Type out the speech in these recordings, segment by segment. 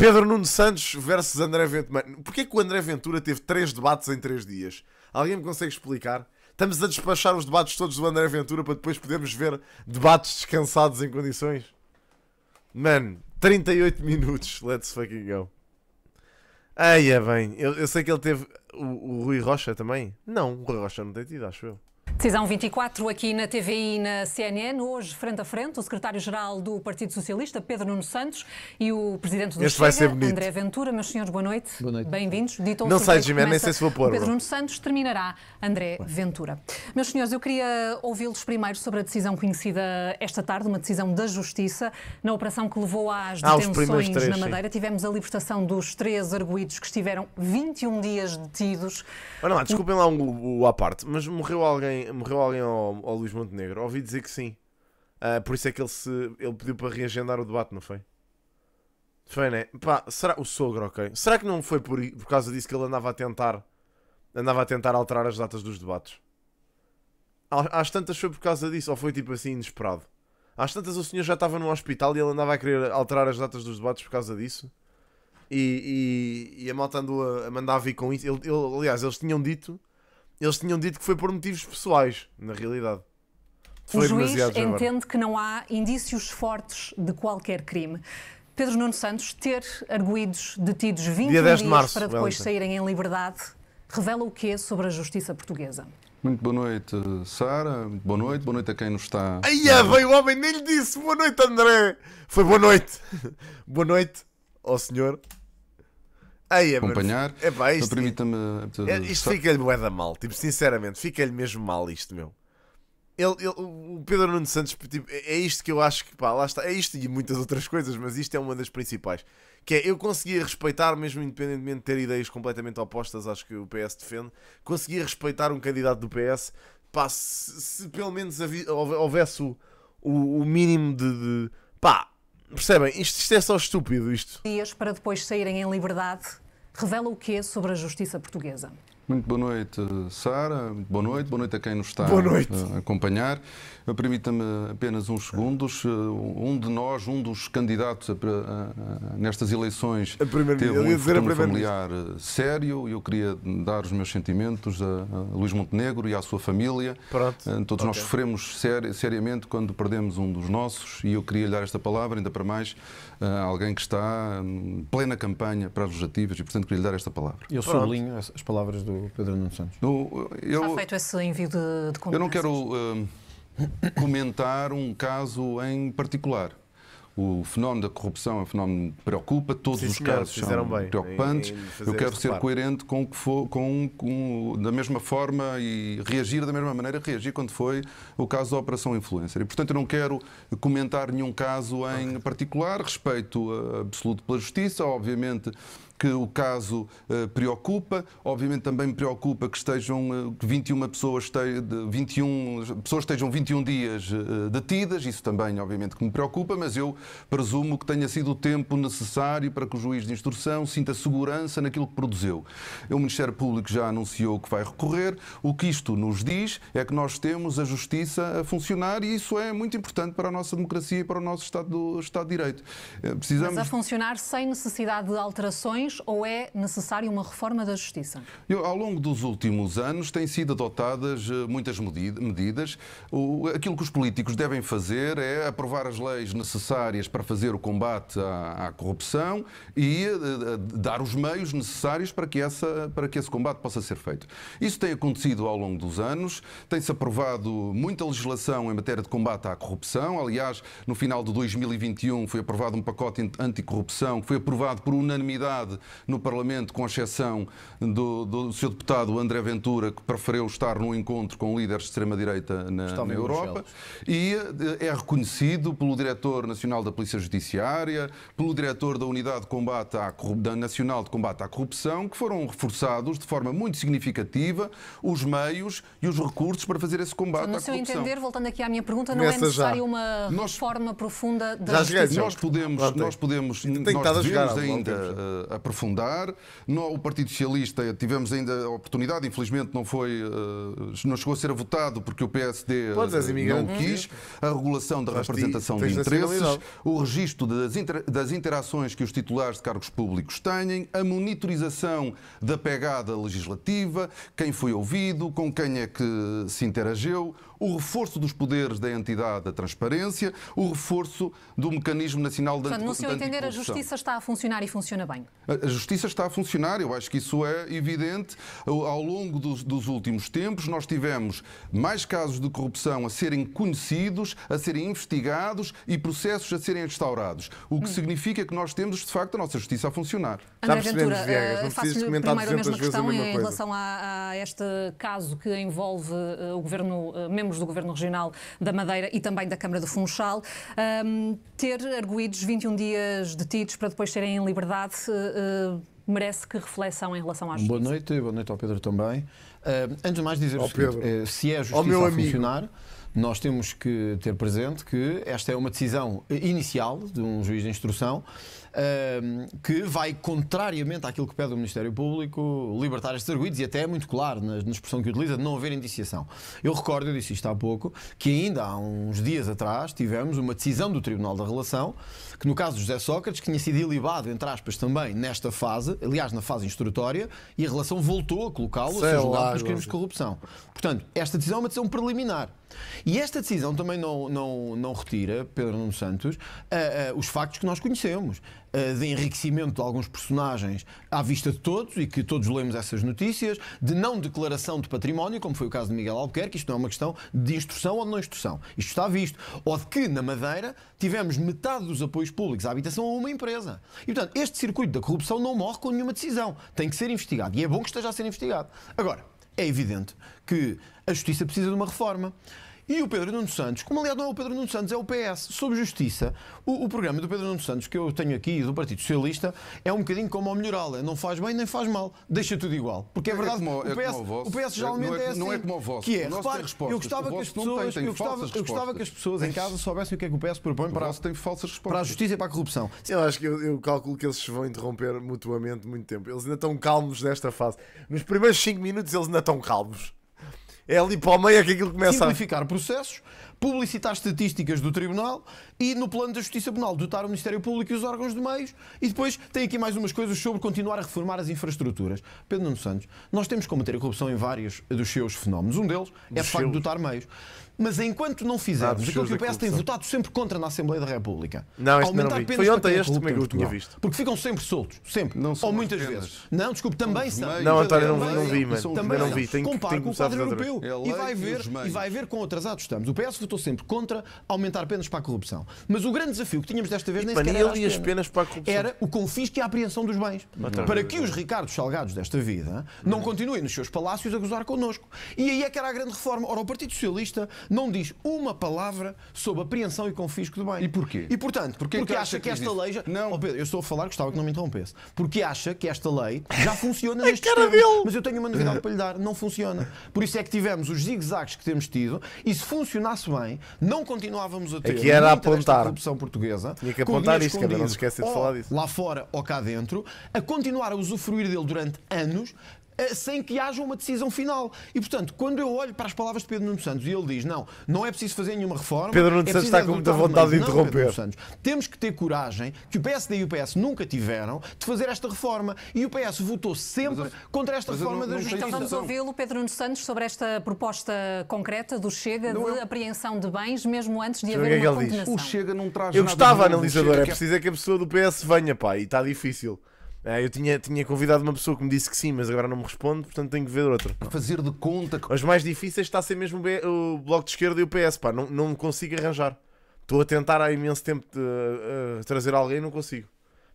Pedro Nuno Santos versus André Ventura. Porquê que o André Ventura teve três debates em três dias? Alguém me consegue explicar? Estamos a despachar os debates todos do André Ventura para depois podermos ver debates descansados em condições? Mano, 38 minutos. Let's fucking go. Ai, é bem. Eu, eu sei que ele teve. O, o Rui Rocha também? Não, o Rui Rocha não tem tido, acho eu. Decisão 24 aqui na TVI e na CNN. Hoje, frente a frente, o secretário-geral do Partido Socialista, Pedro Nuno Santos, e o presidente do este Chega, vai ser André Ventura. Meus senhores, boa noite. Boa noite. Bem-vindos. Não sai de mim nem sei se vou pôr. Pedro Nuno Santos terminará André Ué. Ventura. Meus senhores, eu queria ouvi-los primeiro sobre a decisão conhecida esta tarde, uma decisão da Justiça, na operação que levou às ah, detenções ah, três, na Madeira. Sim. Tivemos a libertação dos três arguídos que estiveram 21 dias detidos. Olha lá, desculpem lá o, um, um, à parte, mas morreu alguém morreu alguém ao, ao Luís Montenegro? Ouvi dizer que sim. Uh, por isso é que ele, se, ele pediu para reagendar o debate, não foi? Foi, né? Pá, será o sogro, ok? Será que não foi por, por causa disso que ele andava a tentar andava a tentar alterar as datas dos debates? Às tantas foi por causa disso, ou foi tipo assim inesperado? Às tantas o senhor já estava no hospital e ele andava a querer alterar as datas dos debates por causa disso? E, e, e a malta andou a, a mandar vir com isso. Ele, ele, aliás, eles tinham dito eles tinham dito que foi por motivos pessoais, na realidade. Foi o juiz entende que não há indícios fortes de qualquer crime. Pedro Nuno Santos ter arguídos detidos 20 Dia dias de março, para depois Wellington. saírem em liberdade revela o quê sobre a justiça portuguesa? Muito boa noite, Sara. boa noite. Boa noite a quem nos está. Aia, veio o homem, nem lhe disse boa noite, André. Foi boa noite. boa noite ao senhor. Ai, é acompanhar. É, pá, isto então, permita-me. É, é isto fica-lhe moeda mal, tipo, sinceramente, fica-lhe mesmo mal isto, meu. Ele, ele, o Pedro Nuno Santos, tipo, é, é isto que eu acho que, pá, lá está, é isto e muitas outras coisas, mas isto é uma das principais. Que é, eu conseguia respeitar, mesmo independentemente de ter ideias completamente opostas às que o PS defende, conseguia respeitar um candidato do PS, pá, se, se pelo menos houvesse o, o, o mínimo de, de pá, Percebem? Isto, isto, é só estúpido, isto. Dias para depois saírem em liberdade revela o que é sobre a justiça portuguesa? Muito boa noite, Sara. boa noite. Boa noite a quem nos está a acompanhar. Permita-me apenas uns segundos. Eh, um de nós, um dos candidatos a, a, a, nestas eleições, teve um infortúnio familiar eh, sério e eu queria dar os meus sentimentos a, Luís Montenegro e à sua família. Pronto. Eh, todos okay. nós sofremos seri seriamente quando perdemos um dos nossos e eu queria lhe dar esta palavra, ainda para mais, a alguém que está em hum, plena campanha para as legislativas e, portanto, queria lhe dar esta palavra. Eu sublinho as palavras do Pedro, Nuno Santos? No, eu, Está feito esse envio de, de Eu não quero uh, comentar um caso em particular. O fenómeno da corrupção é um fenómeno que preocupa, todos Sim, os casos são bem, preocupantes. Em, em eu quero ser coerente com o que foi, com, com, da mesma forma e reagir da mesma maneira reagir quando foi o caso da Operação Influencer. E, portanto, eu não quero comentar nenhum caso em particular, respeito eh, absoluto pela justiça, obviamente que o caso eh, preocupa. Obviamente também me preocupa que estejam 21 eh, pessoas, 21 pessoas estejam 21 dias eh, detidas. Isso também, obviamente, que me preocupa, mas eu presumo que tenha sido o tempo necessário para que o juiz de instrução sinta segurança naquilo que produziu. O Ministério Público já anunciou que vai recorrer. O que isto nos diz é que nós temos a justiça a funcionar e isso é muito importante para a nossa democracia e para o nosso Estado, do, Estado de Direito. Precisamos... Mas a funcionar sem necessidade de alterações soluções ou é necessária uma reforma da justiça? Eu, ao longo dos últimos anos têm sido adotadas eh, muitas medidas. O, aquilo que os políticos devem fazer é aprovar as leis necessárias para fazer o combate à, à corrupção e a, eh, a, eh, dar os meios necessários para que, essa, para que esse combate possa ser feito. Isso tem acontecido ao longo dos anos, tem-se aprovado muita legislação em matéria de combate à corrupção. Aliás, no final de 2021 foi aprovado um pacote anticorrupção que foi aprovado por unanimidade no Parlamento, com exceção do, do seu deputado André Ventura, que preferiu estar num encontro com líderes de extrema-direita na, na Europa, e eh, é reconhecido pelo Diretor Nacional da Polícia Judiciária, pelo Diretor da Unidade de Combate à da Nacional de Combate à Corrupção, que foram reforçados de forma muito significativa os meios e os recursos para fazer esse combate à corrupção. No seu entender, voltando aqui à minha pergunta, não é Começa é necessária já. uma nós, reforma profunda da já justiça? Nós podemos, nós podemos, nós devemos ainda aprovar aprofundar. No, o Partido Socialista tivemos ainda a oportunidade, infelizmente não foi, eh, não chegou a ser votado porque o PSD eh, assim, não quis. A regulação da representação de interesses, o registro das, inter, das interações que os titulares de cargos públicos têm, a monitorização da pegada legislativa, quem foi ouvido, com quem é que se interagiu, o reforço dos poderes da entidade da transparência, o reforço do mecanismo nacional de Portanto, no seu entender, a justiça está a funcionar e funciona bem? A justiça está a funcionar, eu acho que isso é evidente. Ao longo dos, dos últimos tempos, nós tivemos mais casos de corrupção a serem conhecidos, a serem investigados e processos a serem restaurados. O que hum. significa que nós temos, de facto, a nossa justiça a funcionar. André Ventura, uh, faço-lhe primeiro a mesma questão a mesma em relação a, a, este caso que envolve uh, o governo uh, membro membros do Governo Regional da Madeira e também da Câmara de Funchal, um, ter arguídos 21 dias detidos para depois serem em liberdade. Uh, merece que reflexão em relação à justiça. Boa noite, boa noite ao Pedro também. Uh, antes de mais dizer o seguinte, Pedro, eh, se é a justiça a funcionar, nós temos que ter presente que esta é uma decisão inicial de um juiz de instrução que vai, contrariamente àquilo que pede o Ministério Público, libertar estes arguidos e até é muito claro na, na expressão que utiliza de não haver indiciação. Eu recordo, eu disse isto há pouco, que ainda há uns dias atrás tivemos uma decisão do Tribunal da Relação que no caso de José Sócrates, que tinha sido ilibado, entre aspas, também nesta fase, aliás, na fase instrutória, e a relação voltou a colocá-lo a ser julgado pelos crimes de corrupção. Portanto, esta decisão é uma decisão preliminar. E esta decisão também não, não, não retira, Pedro Nuno Santos, uh, uh, os factos que nós conhecemos. Eh, de enriquecimento de alguns personagens à vista de todos e que todos lemos essas notícias, de não declaração de património, como foi o caso de Miguel Albuquerque, isto não é uma questão de instrução ou de não instrução, isto está visto, ou de que na Madeira tivemos metade dos apoios públicos à habitação a uma empresa. E portanto, este circuito da corrupção não morre com nenhuma decisão, tem que ser investigado e é bom que esteja a ser investigado. Agora, é evidente que a justiça precisa de uma reforma. E o Pedro Nuno Santos, como aliás não é o Pedro Nuno Santos, é o PS, sob justiça, o, o programa do Pedro Nuno Santos que eu tenho aqui, do Partido Socialista, é um bocadinho como ao melhorá-lo. não faz bem nem faz mal, deixa tudo igual. Porque é, é verdade, é como, o, PS, é o, vosso, o PS geralmente é, é, assim. Não é assim, como o vosso. Que é, repare, eu gostava que as pessoas, tem, tem eu, gostava, eu gostava que as pessoas em casa soubessem o que é que o PS propõe para, a, tem falsas para a justiça e para a corrupção. Eu acho que eu, eu calculo que eles se vão interromper mutuamente muito tempo. Eles ainda estão calmos nesta fase. Nos primeiros 5 minutos eles ainda estão calmos. É ali para o meio é que aquilo começa. Simplificar a... processos, publicitar estatísticas do Tribunal e, no plano da Justiça Penal, dotar o Ministério Público e os órgãos de meios. E depois tem aqui mais umas coisas sobre continuar a reformar as infraestruturas. Pedro Nuno Santos, nós temos que combater a corrupção em vários dos seus fenómenos. Um deles é, de facto, dotar meios. Mas enquanto não fizermos aquilo que o PS tem votado sempre contra na Assembleia da República, não, aumentar não penas Foi ontem este que eu tinha visto. Porque ficam sempre soltos, sempre. Não Ou muitas vezes. Não, desculpe, também são. Não, António, não, não vi, mas também não vi. Tenho Compare com o quadro europeu é e vai, ver, e vai ver quão atrasados estamos. O PS votou sempre contra aumentar penas para a corrupção. Mas o grande desafio que tínhamos desta vez nem sequer era as penas para a corrupção. Era o confisco e a apreensão dos bens. Para que os Ricardos Salgados desta vida não continuem nos seus palácios a gozar connosco. E aí é que era a grande reforma. Ora, o Partido Socialista não diz uma palavra sobre apreensão e confisco de bens E porquê? E portanto, porquê porque que acha, que, que esta lei já... Não. Oh Pedro, eu estou a falar, gostava que não me interrompesse. Porque acha que esta lei já funciona neste cara dele. Mas eu tenho uma novidade para lhe dar, não funciona. Por isso é que tivemos os zigzags que temos tido e se funcionasse bem, não continuávamos a ter Aqui era apontar. corrupção portuguesa. Tinha que apontar isto, cara, não se esquece de falar disso. Lá fora ou cá dentro, a continuar a usufruir dele durante anos eh, sem que haja uma decisão final. E, portanto, quando eu olho para as palavras de Pedro Nuno Santos e ele diz, não, não é preciso fazer nenhuma reforma... Pedro Nuno é Santos está com muita vontade de interromper. Não, Temos que ter coragem, que o PSD e o PS nunca tiveram, de fazer esta reforma. E o PS votou sempre mas, contra esta reforma não, da justiça. Então vamos ouvi-lo, Pedro Nuno Santos, sobre esta proposta concreta do Chega não, de eu... É apreensão de bens, mesmo antes de haver é uma condenação. O Chega não traz Eu gostava, analisador, é preciso é que a pessoa do PS venha, pá, e está difícil. É, eu tinha, tinha convidado uma pessoa que me disse que sim, mas agora não me responde, portanto tenho que ver outra. Fazer de conta que. Os mais difíceis é está a ser mesmo o, Bloco de Esquerda e o PS, pá, não, não consigo arranjar. Estou a tentar há imenso tempo de, uh, eh, trazer alguém e não consigo.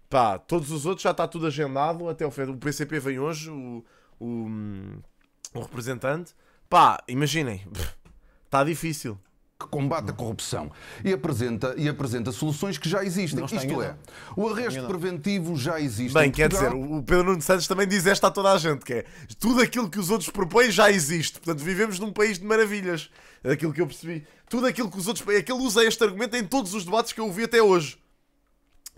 Pá, todos os outros já está tudo agendado, até o O PCP vem hoje, o, o, hum, o representante. Pá, imaginem, está difícil que combate a corrupção e apresenta, e apresenta soluções que já existem. Isto é, o arresto preventivo já existe. Bem, quer dizer, o Pedro Nuno Santos também diz esta a toda a gente, que é tudo aquilo que os outros propõem já existe. Portanto, vivemos num país de maravilhas. É aquilo que eu percebi. Tudo aquilo que os outros... É que ele usa este argumento em todos os debates que eu ouvi até hoje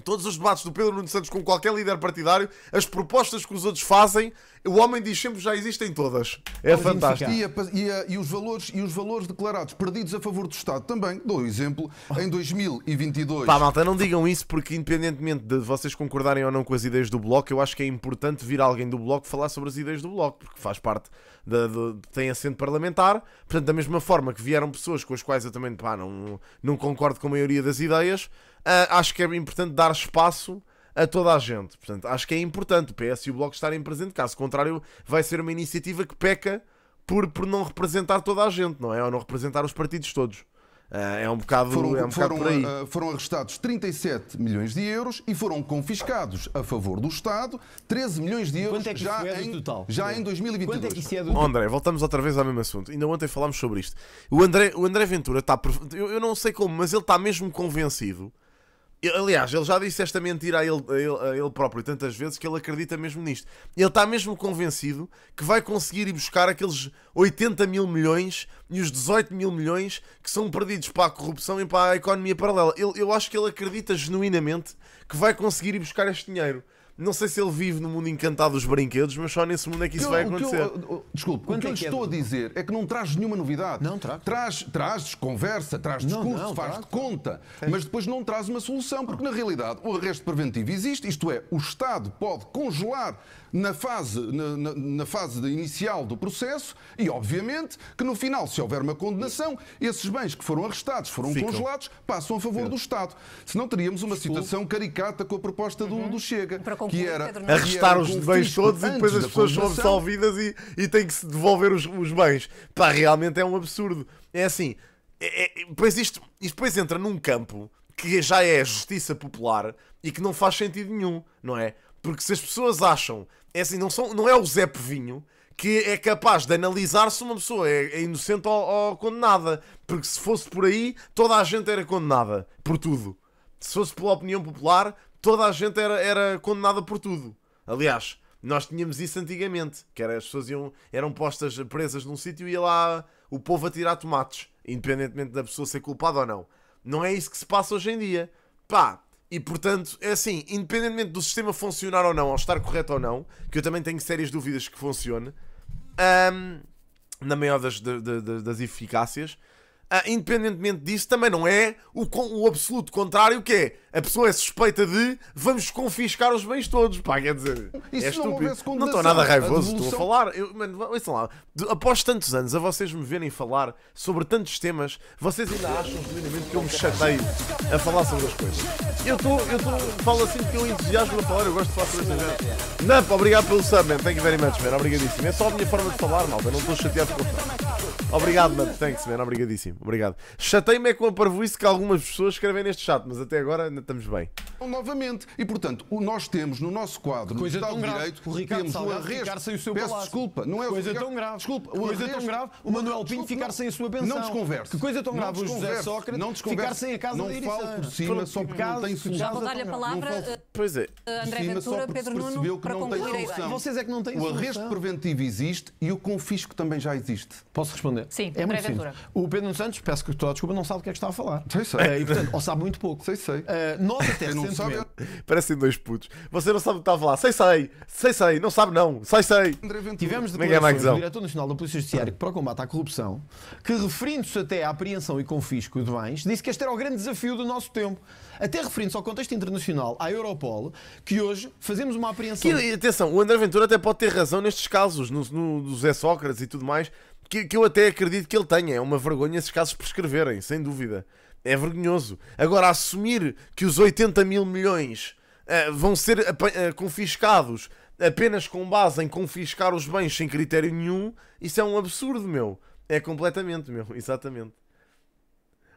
todos os debates do Pedro Nuno Santos com qualquer líder partidário, as propostas que os outros fazem, o homem diz sempre já existem todas. É Mas fantástico. E, a, e, a, e, os valores, e os valores declarados perdidos a favor do Estado também. Dou exemplo. Em 2022. Pá, malta, não digam isso porque, independentemente de vocês concordarem ou não com as ideias do Bloco, eu acho que é importante vir alguém do Bloco falar sobre as ideias do Bloco, porque faz parte. Da, de, tem assento parlamentar, portanto, da mesma forma que vieram pessoas com as quais eu também pá, não, não concordo com a maioria das ideias, ah, acho que é importante dar espaço a toda a gente. Portanto, acho que é importante o PS e o Bloco estarem presentes, caso contrário, vai ser uma iniciativa que peca por, por não representar toda a gente, não é? Ou não representar os partidos todos. Uh, é um bocado, foram, é um bocado foram, uh, foram, arrestados 37 milhões de euros e foram confiscados a favor do Estado 13 milhões de euros é já, é em, total? já em 2022. é que isso é do... Oh, André, voltamos outra vez ao mesmo assunto. Ainda ontem falámos sobre isto. O André, o André Ventura está. Eu, eu não sei como, mas ele está mesmo convencido Aliás, ele já disse esta mentira a ele, a ele, a ele próprio tantas vezes que ele acredita mesmo nisto. Ele está mesmo convencido que vai conseguir ir buscar aqueles 80 mil milhões e os 18 mil milhões que são perdidos para a corrupção e para a economia paralela. Ele, eu acho que ele acredita genuinamente que vai conseguir ir buscar este dinheiro. Não sei se ele vive no mundo encantado dos brinquedos, mas só nesse mundo é que isso vai acontecer. desculpe, o que é eu lhe é estou é? a dizer é que não traz nenhuma novidade. Não traz. Traz, traz conversa, traz discurso, não, não, faz de conta, é. mas depois não traz uma solução, porque na realidade o arresto preventivo existe, isto é, o Estado pode congelar na fase, na, na, na fase inicial do processo e, obviamente, que no final, se houver uma condenação, esses bens que foram arrestados, foram Ficam. congelados, passam a favor do Estado. Senão teríamos uma Desculpa. situação caricata com a proposta do, uhum. do Chega, concluir, que era Pedro, arrestar os bens todos e depois as pessoas são absolvidas e, e têm que se devolver os, os bens. Pá, realmente é um absurdo. É assim, é, é, depois isto, isto depois entra num campo que já é justiça popular e que não faz sentido nenhum, não é? Porque se as pessoas acham. É assim, não, são, não é o Zé Povinho que é capaz de analisar se uma pessoa é, é inocente ou, ou, condenada. Porque se fosse por aí, toda a gente era condenada. Por tudo. Se fosse pela opinião popular, toda a gente era, era condenada por tudo. Aliás, nós tínhamos isso antigamente. Que era, as pessoas iam, eram postas presas num sítio e ia lá o povo a tirar tomates. Independentemente da pessoa ser culpada ou não. Não é isso que se passa hoje em dia. Pá, e portanto, é assim, independentemente do sistema funcionar ou não, ao estar correto ou não, que eu também tenho sérias dúvidas que funcione, um, na maior das, das, das eficácias, uh, independentemente disso, também não é o, o, absoluto contrário que é a pessoa é suspeita de vamos confiscar os bens todos. Pá, quer dizer, e é estúpido. Não estou nada raivoso, estou a falar. Eu, mano, ouçam lá, após tantos anos a vocês me verem falar sobre tantos temas, vocês ainda acham genuinamente que eu me chateio a falar sobre as coisas. Eu estou, eu estou falo assim porque eu entusiasmo a falar, eu gosto de falar sobre coisas. Nampa, obrigado pelo sub, man. Thank you very much, man. Obrigadíssimo. É só a minha forma de falar, malta. Não estou chateado com o Obrigado, man. Thanks, man. Obrigadíssimo obrigado. Chatei-me é com a parvoíce que algumas pessoas escrevem neste chat, mas até agora ainda estamos bem. Novamente, e portanto, o, nós temos no nosso quadro, no Estado de Direito, o Ricardo temos Salgado o arresto. Sem o seu Peço palácio. desculpa, não é coisa o Coisa tão grave. Desculpa, o coisa arresto, tão grave, o Manuel Pinto desculpa, ficar não, sem a sua pensão. Não desconverse. Que coisa tão não grave, o José Sócrates não ficar sem a casa não da Não é. por cima, só porque não tem solução. Já vou dar-lhe a palavra. Pois é. André Ventura, Pedro Nuno, para concluir. Vocês é que não têm O arresto preventivo existe e o confisco também já existe. Posso responder? Sim, é André Ventura. O Pedro Nuno Santos, peço que toda desculpa, não sabe o que é que está a falar. Sei, sei. Uh, e, portanto, ou sabe muito pouco. Sei, sei. Uh, nós até não sabe. Parecem dois putos. Você não sabe o que está a falar. Sei, sei. Sei, sei. Não sabe, não. Sei, sei. Tivemos é declarações do Diretor Nacional da Polícia Judiciária para o combate à corrupção, que referindo-se até à apreensão e confisco de bens, disse que este era o grande desafio do nosso tempo. Até referindo-se ao contexto internacional, à Europol, que hoje fazemos uma apreensão. atenção, o André Ventura até pode ter razão nestes casos, no, no, Zé Sócrates e tudo mais que, que eu até acredito que ele tenha. É uma vergonha esses casos prescreverem, sem dúvida. É vergonhoso. Agora, assumir que os 80 mil milhões uh, vão ser uh, confiscados apenas com base em confiscar os bens sem critério nenhum, isso é um absurdo, meu. É completamente, meu, exatamente.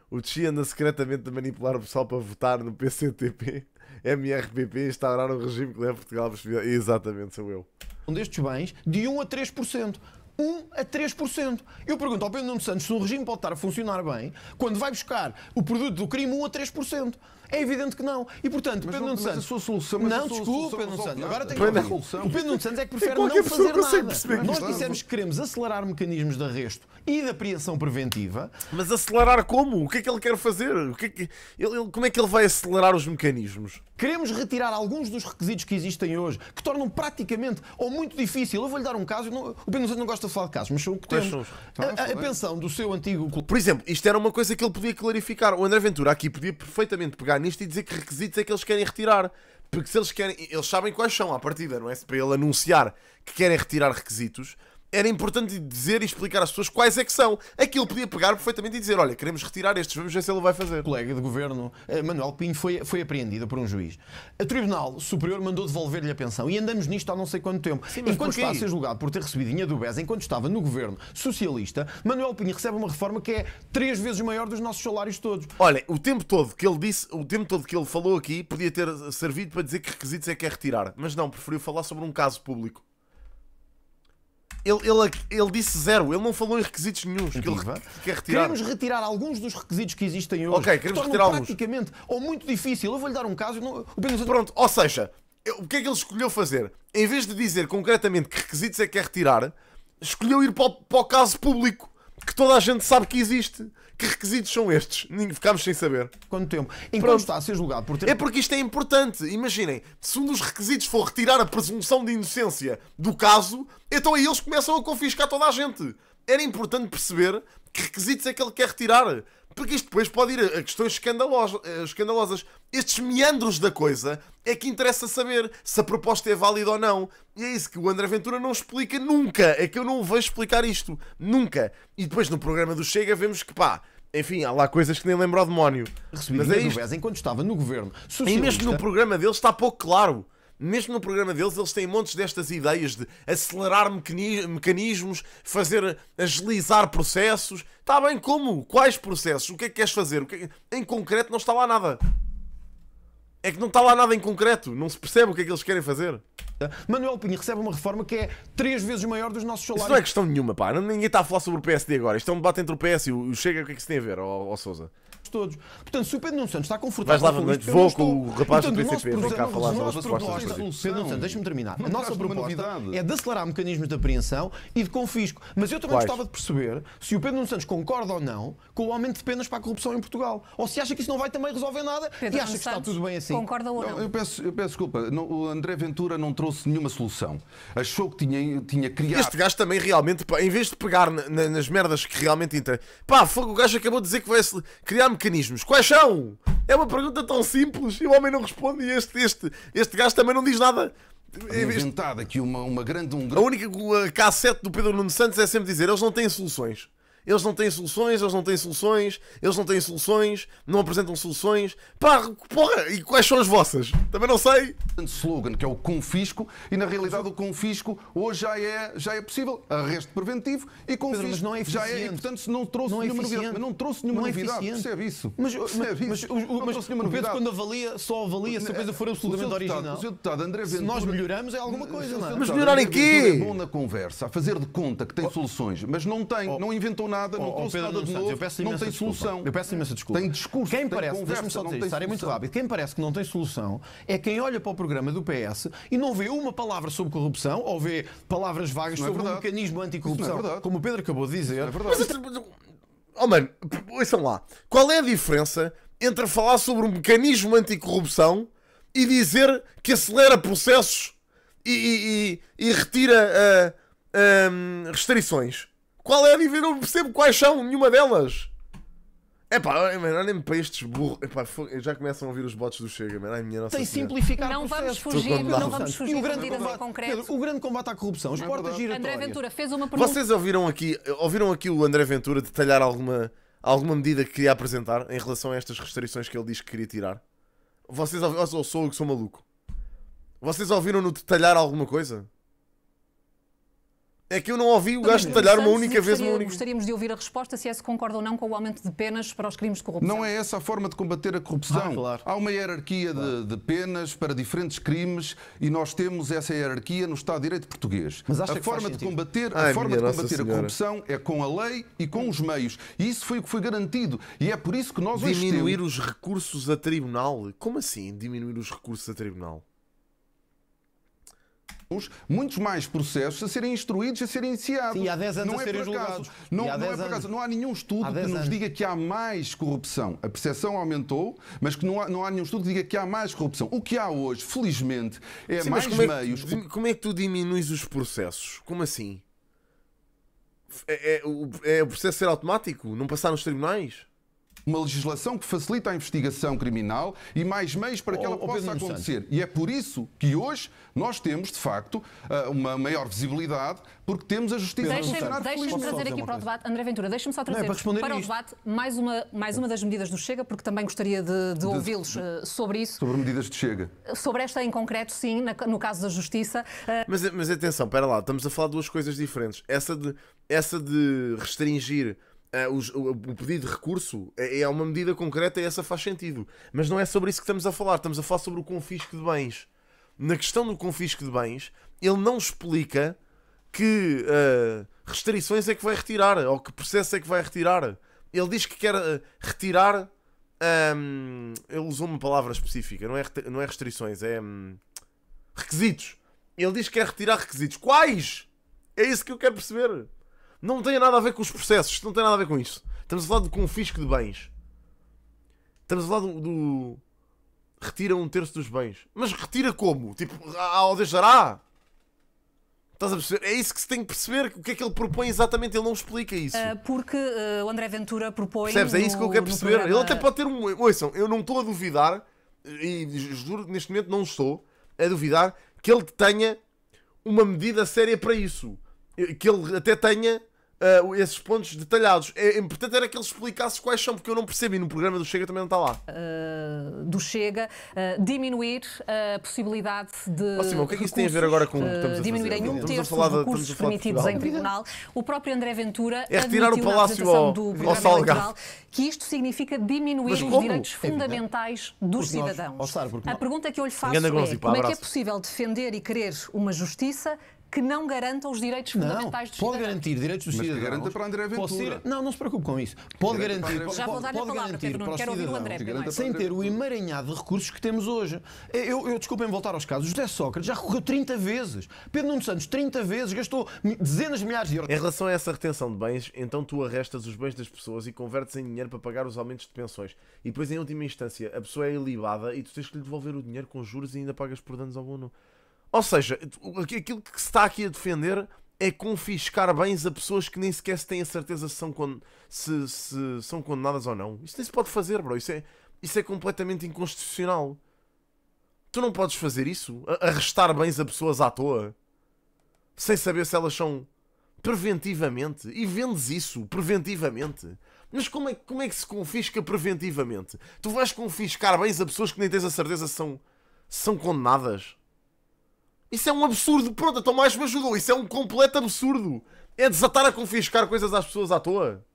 O Tchi anda secretamente a manipular o pessoal para votar no PCTP, MRPP e instaurar um regime que leva Portugal a Exatamente, sou eu. Um destes bens de 1 a 3%. 1 a 3%. Eu pergunto ao Pedro Nuno Santos se um regime pode estar a funcionar bem quando vai buscar o produto do crime 1 a 3%. É evidente que não. E portanto, mas Pedro Nuno Santos. a sua solução, não, desculpa, Pedro Nuno Santos. Agora tem que O Pedro Nuno Santos é que prefere não fazer nada. Nós é dissemos que queremos acelerar mecanismos de arresto e de apreensão preventiva. Mas acelerar como? O que é que ele quer fazer? O que é que... Ele, como é que ele vai acelerar os mecanismos? Queremos retirar alguns dos requisitos que existem hoje, que tornam praticamente ou muito difícil. Eu vou-lhe dar um caso, não, o Pedro Nunes não gosta de falar de casos, mas são o que temos. A, a, pensão do seu antigo. Por exemplo, isto era uma coisa que ele podia clarificar. O André Ventura aqui podia perfeitamente pegar nisto e dizer que requisitos é que eles querem retirar. Porque se eles querem, eles sabem quais são à partida, não é? Se para ele anunciar que querem retirar requisitos, era importante dizer e explicar às pessoas quais é que são. Aquilo podia pegar perfeitamente e dizer: olha, queremos retirar estes, vamos ver se ele vai fazer. O colega de governo eh, Manuel Pinho foi, foi apreendido por um juiz. O Tribunal Superior mandou devolver-lhe a pensão e andamos nisto há não sei quanto tempo. Sim, enquanto está a ser julgado por ter recebido dinheiro do BES, enquanto estava no governo socialista, Manuel Pinho recebe uma reforma que é três vezes maior dos nossos salários todos. Olha, o tempo todo que ele disse, o tempo todo que ele falou aqui, podia ter servido para dizer que requisitos é que é retirar, mas não, preferiu falar sobre um caso público. Ele, ele, ele disse zero, ele não falou em requisitos nenhums que ele quer é retirar. Queremos retirar alguns dos requisitos que existem hoje. Ok, queremos que retirar alguns. praticamente ou muito difícil. Eu vou-lhe dar um caso. Não, o Pronto, ou seja, o que é que ele escolheu fazer? Em vez de dizer concretamente que requisitos é que quer retirar, escolheu ir para o, para o caso público que toda a gente sabe que existe que requisitos são estes? Ficámos sem saber. Quanto tempo? Enquanto Pronto. está a ser julgado por ter... É porque isto é importante. Imaginem, se um dos requisitos for retirar a presunção de inocência do caso, então aí eles começam a confiscar toda a gente. Era importante perceber que requisitos é que ele quer retirar. Porque isto depois pode ir a questões eh, escandalosas. Estes meandros da coisa é que interessa saber se a proposta é válida ou não. E é isso que o André Ventura não explica nunca. É que eu não o vejo explicar isto. Nunca. E depois no programa do Chega vemos que, pá, enfim, há lá coisas que nem lembro ao demónio. Recebi Mas é isto. Vez, enquanto estava no governo socialista... E mesmo no programa deles está pouco claro. Mesmo no programa deles, eles têm montes destas ideias de acelerar mecanismos, fazer agilizar processos. Está bem como? Quais processos? O que é que queres fazer? É que... Em concreto não está lá nada. É que não está lá nada em concreto, não se percebe o que é que eles querem fazer. Manuel Pinho recebe uma reforma que é três vezes maior dos nossos salários. Isso não é questão nenhuma, pá. Ninguém está a falar sobre o PSD agora. Isto é um debate entre o PS e o Chega. O que é que se tem a ver, ó, ó Sousa? todos. Portanto, se o Pedro Nuno Santos está confortável Mas lá, com isto, vou com o rapaz do PCP, vem cá falar sobre as propostas. Pedro Nuno deixa-me terminar. a nossa proposta é de acelerar mecanismos de apreensão e de confisco. Mas eu também gostava de perceber se o Pedro Nuno Santos concorda ou não com o aumento de penas para a corrupção em Portugal. Ou se acha que isso não vai também resolver nada Pedro e acha que está tudo bem assim. Concorda ou não? Eu, peço, eu peço desculpa. o André Ventura não trouxe nenhuma solução. Achou que tinha, tinha criado... Este gajo também realmente, em vez de pegar nas merdas que realmente... Pá, o gajo acabou de dizer que vai criar mecanismos. Quais são? É uma pergunta tão simples e o homem não responde. E este, este, este gajo também não diz nada. Inventado aqui uma, uma grande. Um... A única a cassete do Pedro Nuno Santos é sempre dizer: eles não têm soluções. Eles não têm soluções, eles não têm soluções, eles não têm soluções, não apresentam soluções. Pá, porra, e quais são as vossas? Também não sei. slogan que é o confisco, e na realidade o confisco hoje já é, já é possível. Arresto preventivo e confisco mas não é eficiente. já é. E portanto não trouxe não é nenhuma novidade. Mas não trouxe nenhuma não é novidade. Percebe isso? Mas, Percebe mas, isso? mas, o, mas o Pedro, quando avalia, só avalia se a coisa for absolutamente original. O deputado André Ventura, se nós melhoramos é alguma coisa, não é? Mas melhorar em quê? É bom na conversa, a fazer de conta que tem oh. soluções, mas não tem, oh. não inventou nada, não trouxe nada de novo, não tem solução. Eu peço imensa desculpa. Tem discurso, quem tem parece, conversa, só dizer, isto, é muito rápido. Quem parece que não tem solução é quem olha para o programa do PS e não vê uma palavra sobre corrupção ou vê palavras vagas é sobre o um mecanismo é anticorrupção, é como o Pedro acabou de dizer. É Mas, oh mano, ouçam lá. Qual é a diferença entre falar sobre um mecanismo anticorrupção e dizer que acelera processos e, e, e, e retira uh, ah, um, ah, restrições? Qual é a diferença? Eu não percebo quais são nenhuma delas. É pá, olhem para estes burros. Epá, já começam a ouvir os botes do Chega, mano. Ai, minha nossa Tem senhora. simplificar Não vamos fugir, não vamos fugir. E o grande, combate, concreto. Pedro, o grande combate à corrupção, as é não, portas giratórias. André Ventura fez uma pergunta. Vocês ouviram aqui, ouviram aqui o André Ventura detalhar alguma, alguma medida que queria apresentar em relação a estas restrições que ele diz que queria tirar? Vocês ouviram, ou sou eu que sou maluco? Vocês ouviram-no detalhar alguma coisa? É que eu não ouvi o gajo detalhar uma única gostaria, vez. Uma única... Gostaríamos de ouvir a resposta se é se concorda ou não com o aumento de penas para os crimes de corrupção. Não é essa a forma de combater a corrupção. Ah, claro. Há uma hierarquia claro. de, de, penas para diferentes crimes e nós temos essa hierarquia no Estado de Direito português. Mas acha a que forma de combater, Ai, a forma de combater a corrupção é com a lei e com os meios. E isso foi o que foi garantido. E é por isso que nós Diminuir hoje temos... os recursos a tribunal? Como assim diminuir os recursos a tribunal? muitos mais processos a serem instruídos, a serem iniciados. Sim, há 10 anos não a é serem julgados. Acaso, não, não, é por acaso, não há nenhum estudo há que nos anos. diga que há mais corrupção. A percepção aumentou, mas que não há, não há nenhum estudo que diga que há mais corrupção. O que há hoje, felizmente, é Sim, mais como meios. É como é que tu é diminuis os processos? Como assim? É, é, é o processo ser automático? Não passar nos tribunais? uma legislação que facilita a investigação criminal e mais meios para que ela oh, possa acontecer. E é por isso que hoje nós temos, de facto, eh, uma maior visibilidade, porque temos a justiça deixa me trazer aqui para o debate, André Ventura, deixa me só é trazer não, para, para o debate mais uma, mais uma das medidas do Chega, porque também gostaria de, de ouvi-los eh, sobre isso. Sobre medidas de Chega. Sobre esta em concreto, sim, no caso da justiça. Eh, mas, mas atenção, espera lá, estamos a falar de duas coisas diferentes. Essa de, essa de restringir uh, os, o, o, pedido de recurso é, é, uma medida concreta e essa faz sentido. Mas não é sobre isso que estamos a falar. Estamos a falar sobre o confisco de bens. Na questão do confisco de bens, ele não explica que uh, restrições é que vai retirar ou que processo é que vai retirar. Ele diz que quer uh, retirar. Um, ehm, ele usou uma palavra específica, não é, não é restrições, é um, requisitos. Ele diz que quer retirar requisitos. Quais? É isso que eu quero perceber não tem nada a ver com os processos, não tem nada a ver com isso. Estamos a falar de confisco de bens. Estamos a falar do. do... Retira um terço dos bens. Mas retira como? Tipo, ao deixará? Estás a perceber? É isso que se tem que perceber. O que é que ele propõe exatamente? Ele não explica isso. Uh, porque uh, o André Ventura propõe. Percebes? É isso que eu quero perceber. Programa... Ele até pode ter um. Ouçam, eu não estou a duvidar, e juro neste momento não estou a duvidar, que ele tenha uma medida séria para isso. Que ele até tenha uh, esses pontos detalhados. É, é importante era que ele explicasse quais são, porque eu não percebo e no programa do Chega também não está lá. Uh, do Chega, uh, diminuir a possibilidade de. Oh, sim, o que é que isso tem a ver agora com o que estamos a Diminuir em um terço os recursos permitidos em tribunal. O próprio André Ventura é retirar o palácio ao, do ao Salgado. Que isto significa diminuir os direitos fundamentais dos cidadãos. a pergunta que eu lhe faço é como é que é possível defender e querer uma justiça que não garantam os direitos fundamentais não, dos pode garantir direitos dos Mas cidadãos. Mas garanta para André Ventura. não, não se preocupe com isso. Pode garantir, Já vou dar-lhe a palavra, Pedro Nuno, quero ouvir o André primeiro. Sem ter o emaranhado de recursos que temos hoje. Eh, eu, eu desculpem voltar aos casos, José Sócrates já recorreu 30 vezes, Pedro Nuno Santos 30 vezes, gastou dezenas de milhares de euros. Em relação a essa retenção de bens, então tu arrestas os bens das pessoas e convertes em dinheiro para pagar os aumentos de pensões. E depois, em última instância, a pessoa é ilibada e tu tens que lhe devolver o dinheiro com juros e ainda pagas por danos ao bono. Ou seja, aquilo que se está aqui a defender é confiscar bens a pessoas que nem sequer se têm a certeza se são, con se, se são condenadas ou não. Isso nem se pode fazer, bro. Isso é, isso é completamente inconstitucional. Tu não podes fazer isso? Arrestar bens a pessoas à toa? Sem saber se elas são preventivamente. E vendes isso preventivamente. Mas como é, como é que se confisca preventivamente? Tu vais confiscar bens a pessoas que nem tens a certeza se são, se são condenadas? Isso é um absurdo. Pronto, então mais me ajudou. Isso é um completo absurdo. É desatar a confiscar coisas às pessoas à toa.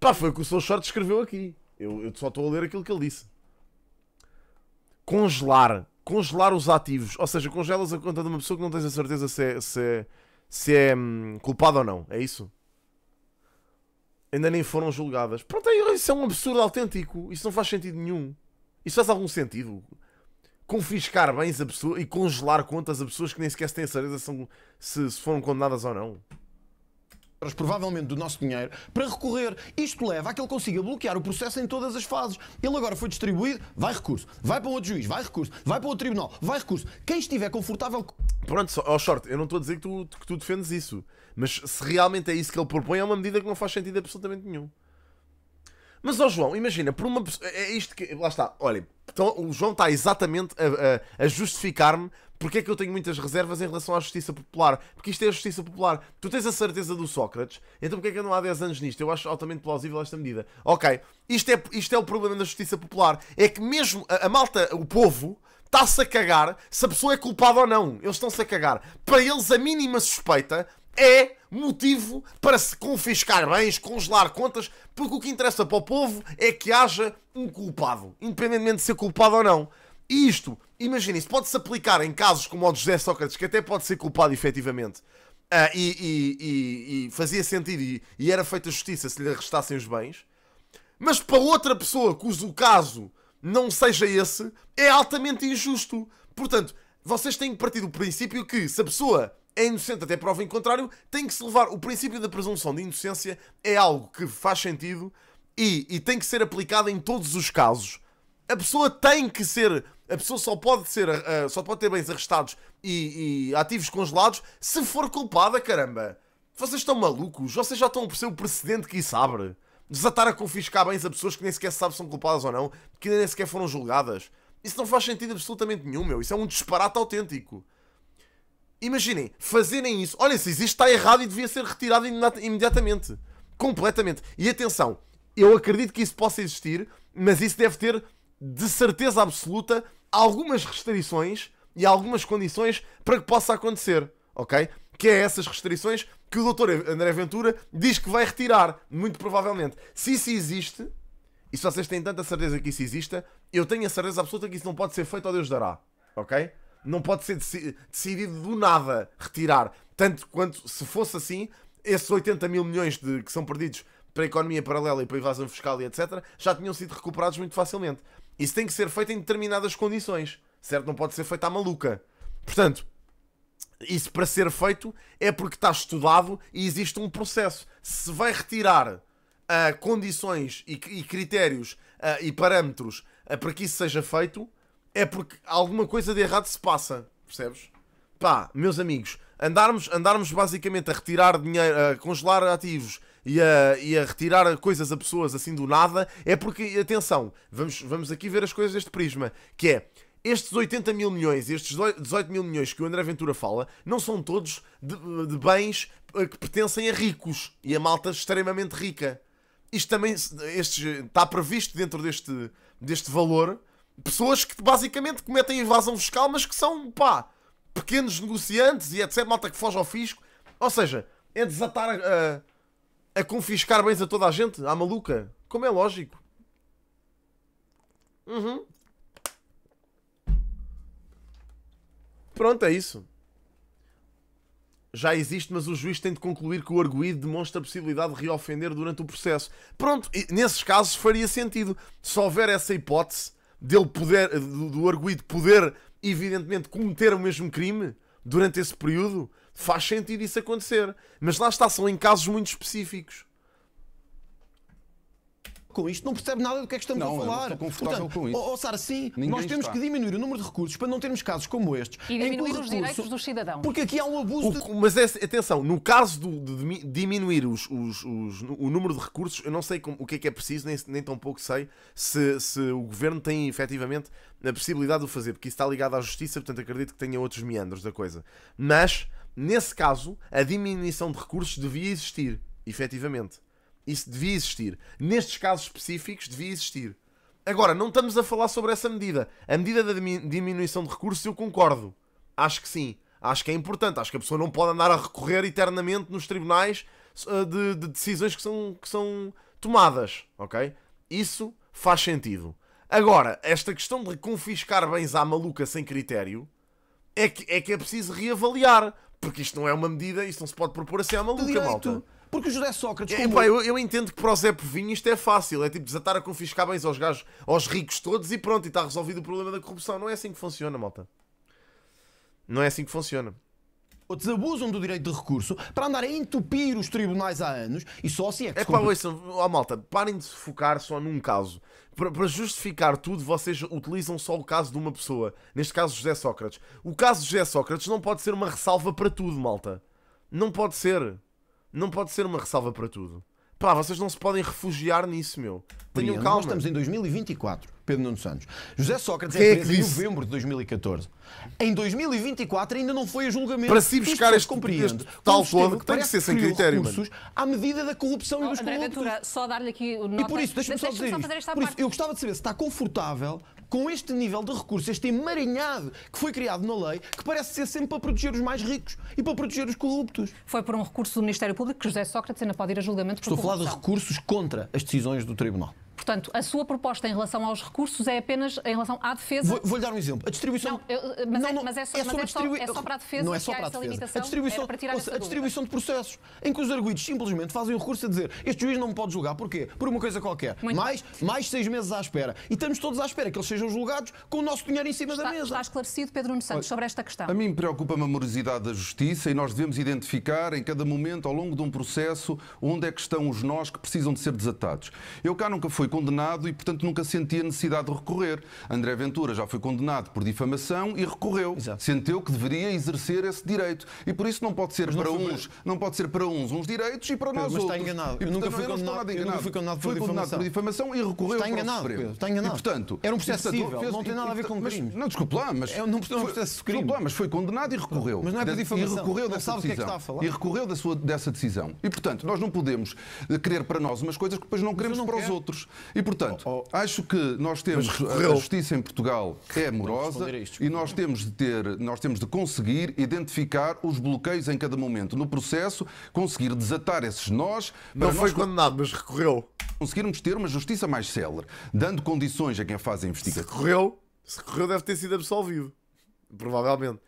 Pá, foi o que o seu short escreveu aqui. Eu, eu só estou a ler aquilo que ele disse. Congelar. Congelar os ativos. Ou seja, congelas a conta de uma pessoa que não tens a certeza se é, se é, se é hum, culpada ou não. É isso? Ainda nem foram julgadas. Pronto, é, isso é um absurdo autêntico. Isso não faz sentido nenhum. Isso faz algum sentido? confiscar bens a pessoa e congelar contas a pessoas que nem sequer têm certeza se, se foram condenadas ou não provavelmente do nosso dinheiro, para recorrer. Isto leva a que ele consiga bloquear o processo em todas as fases. Ele agora foi distribuído, vai recurso, vai para outro juiz, vai recurso, vai para outro tribunal, vai recurso. Quem estiver confortável. Pronto, ao oh, short, eu não estou a dizer que tu, que tu defendes isso, mas se realmente é isso que ele propõe, é uma medida que não faz sentido absolutamente nenhum. Mas, ó oh, João, imagina, por uma É isto que. Lá está, olhem. Então, o João está exatamente a, a, a justificar-me porque é que eu tenho muitas reservas em relação à justiça popular. Porque isto é a justiça popular. Tu tens a certeza do Sócrates, então porque é que não há 10 anos nisto? Eu acho altamente plausível esta medida. Ok, isto é, isto é o problema da justiça popular. É que mesmo a, a malta, o povo, está-se a cagar se a pessoa é culpada ou não. Eles estão-se a cagar. Para eles, a mínima suspeita é motivo para se confiscar bens, congelar contas, porque o que interessa para o povo é que haja um culpado, independentemente de ser culpado ou não. E isto, imagina, isso pode-se aplicar em casos como o de José Sócrates, que até pode ser culpado efetivamente, uh, e, e, e, e, fazia sentido, e, era feita justiça se lhe arrestassem os bens, mas para outra pessoa cujo caso não seja esse, é altamente injusto. Portanto, vocês têm que partir do princípio que se a pessoa é inocente até prova em contrário, tem que se levar. O princípio da presunção de inocência é algo que faz sentido e, e tem que ser aplicado em todos os casos. A pessoa tem que ser. A pessoa só pode ser. Uh, só pode ter bens arrestados e, e ativos congelados se for culpada, caramba. Vocês estão malucos? Vocês já estão a perceber o precedente que isso abre? Desatar a confiscar bens a pessoas que nem sequer sabem se são culpadas ou não, que nem sequer foram julgadas. Isso não faz sentido absolutamente nenhum, meu. Isso é um disparate autêntico imaginem, fazerem isso. Olhem, se isto está errado e devia ser retirado imediatamente. Completamente. E atenção, eu acredito que isso possa existir, mas isso deve ter, de certeza absoluta, algumas restrições e algumas condições para que possa acontecer, ok? Que é essas restrições que o Dr. André Ventura diz que vai retirar, muito provavelmente. Se isso existe, e se vocês têm tanta certeza que isso exista, eu tenho a certeza absoluta que isso não pode ser feito ou Deus dará, ok? Não pode ser deci decidido do nada retirar. Tanto quanto, se fosse assim, esses 80 mil milhões de, que são perdidos para a economia paralela e para a evasão fiscal e etc., já tinham sido recuperados muito facilmente. Isso tem que ser feito em determinadas condições, certo? Não pode ser feito à maluca. Portanto, isso para ser feito é porque está estudado e existe um processo. Se vai retirar uh, condições e, e critérios uh, e parâmetros uh, para que isso seja feito, é porque alguma coisa de errado se passa, percebes? Pá, meus amigos, andarmos, andarmos basicamente a retirar dinheiro, a congelar ativos e a, e a retirar coisas a pessoas assim do nada, é porque, atenção, vamos, vamos aqui ver as coisas deste prisma, que é estes 80 mil milhões e estes 18 mil milhões que o André Ventura fala não são todos de, de, bens eh, que pertencem a ricos e a malta extremamente rica. Isto também está previsto dentro deste, deste valor pessoas que basicamente cometem invasão fiscal, mas que são, pá, pequenos negociantes e etc. Malta que foge ao fisco. Ou seja, é desatar a, a, a confiscar bens a toda a gente, à maluca. Como é lógico. Uhum. Pronto, é isso. Já existe, mas o juiz tem de concluir que o arguído demonstra a possibilidade de reofender durante o processo. Pronto, nesses casos faria sentido. Se houver essa hipótese, dele poder, do, do arguído poder, evidentemente, cometer o mesmo crime durante esse período, faz sentido isso acontecer. Mas lá está, são em casos muito específicos com isto, não percebe nada do que é que estamos não, a falar. Não, confortável Portanto, com isso. ou Sara, sim, Ninguém nós temos está. que diminuir o número de recursos para não termos casos como estes. E diminuir os recurso, direitos dos cidadãos. Porque aqui há um abuso. O, de... Mas é, atenção, no caso do, de diminuir os, os, os, o número de recursos, eu não sei como, o que é que é preciso, nem, nem tão pouco sei se, se o governo tem efetivamente a possibilidade de o fazer, porque isso está ligado à justiça, portanto acredito que tenha outros meandros da coisa. Mas, nesse caso, a diminuição de recursos devia existir, efetivamente. Isso devia existir. Nestes casos específicos, devia existir. Agora, não estamos a falar sobre essa medida. A medida da diminuição de recursos, eu concordo. Acho que sim. Acho que é importante. Acho que a pessoa não pode andar a recorrer eternamente nos tribunais eh, de, de decisões que são, que são tomadas. Ok? Isso faz sentido. Agora, esta questão de confiscar bens à maluca sem critério é que é, que é preciso reavaliar. Porque isto não é uma medida, isto não se pode propor assim à maluca, Direito. malta. Porque o José Sócrates. É, pá, eu, eu, entendo que para o Zé Povinho isto é fácil. É tipo desatar a confiscar bens aos gajos, aos ricos todos e pronto, e está resolvido o problema da corrupção. Não é assim que funciona, malta. Não é assim que funciona outros abusam do direito de recurso para andar a entupir os tribunais há anos e só assim é que. É pá, ouçam, oh, malta, parem de se focar só num caso. Para, para justificar tudo, vocês utilizam só o caso de uma pessoa. Neste caso, José Sócrates. O caso de José Sócrates não pode ser uma ressalva para tudo, malta. Não pode ser não pode ser uma ressalva para tudo. Pá, vocês não se podem refugiar nisso, meu. Tenham calma. Nós estamos em 2024, Pedro Nuno Santos. José Sócrates é, é preso em novembro de 2014. Em 2024 ainda não foi a julgamento. Para si buscar este, compreendo. tal todo que tem que ser sem critério, A mano. à medida da corrupção oh, e dos André corruptos. Ventura, só dar-lhe aqui o nota. E por isso, deixa-me só dizer isto. Por isso, eu gostava de saber se está confortável com este nível de recursos, este emaranhado que foi criado na lei, que parece ser sempre para proteger os mais ricos e para proteger os corruptos. Foi por um recurso do Ministério Público que José Sócrates ainda pode ir a julgamento por Estou corrupção. a falar de recursos contra as decisões do Tribunal. Portanto, a sua proposta em relação aos recursos é apenas em relação à defesa. Vou-lhe dar um exemplo. A distribuição. Não, mas, é, só, para a defesa não é só para a defesa. A distribuição, seja, a distribuição de processos, em que os arguidos simplesmente fazem o recurso a dizer este juiz não me pode julgar. Porquê? Por uma coisa qualquer. mais, mais seis meses à espera. E estamos todos à espera que eles sejam julgados com o nosso dinheiro em cima está, da mesa. Está esclarecido, Pedro Nunes Santos, sobre esta questão. A mim preocupa-me a morosidade da justiça e nós devemos identificar em cada momento, ao longo de um processo, onde é que estão os nós que precisam de ser desatados. Eu cá nunca fui condenado e, portanto, nunca sentia necessidade de recorrer. André Ventura já foi condenado por difamação e recorreu. Exato. Sentiu que deveria exercer esse direito. E por isso não pode ser para uns, não pode ser para uns uns direitos e para nós outros. Mas está enganado. E, portanto, eu, nunca fui condenado, enganado. nunca fui condenado por, foi difamação. por difamação e recorreu está enganado, para o Está enganado. E, portanto, Era um processo civil, fez, não tem nada a ver com mas, crimes. Não, desculpe lá, mas... É um, não, é foi, um crime. Lá, mas foi condenado e recorreu. Mas não é por difamação. E recorreu não dessa é decisão. É e recorreu da sua, dessa decisão. E, portanto, nós não podemos eh, querer para nós umas coisas que depois não queremos para os outros. E, portanto, oh, oh. acho que nós temos. A justiça em Portugal é amorosa isto, e nós temos de ter, nós temos de conseguir identificar os bloqueios em cada momento no processo, conseguir desatar esses nós. Não foi condenado, mas recorreu. Conseguirmos ter uma justiça mais célere, dando condições a quem faz a investigação. Se recorreu, se recorreu deve ter sido absolvido. Provavelmente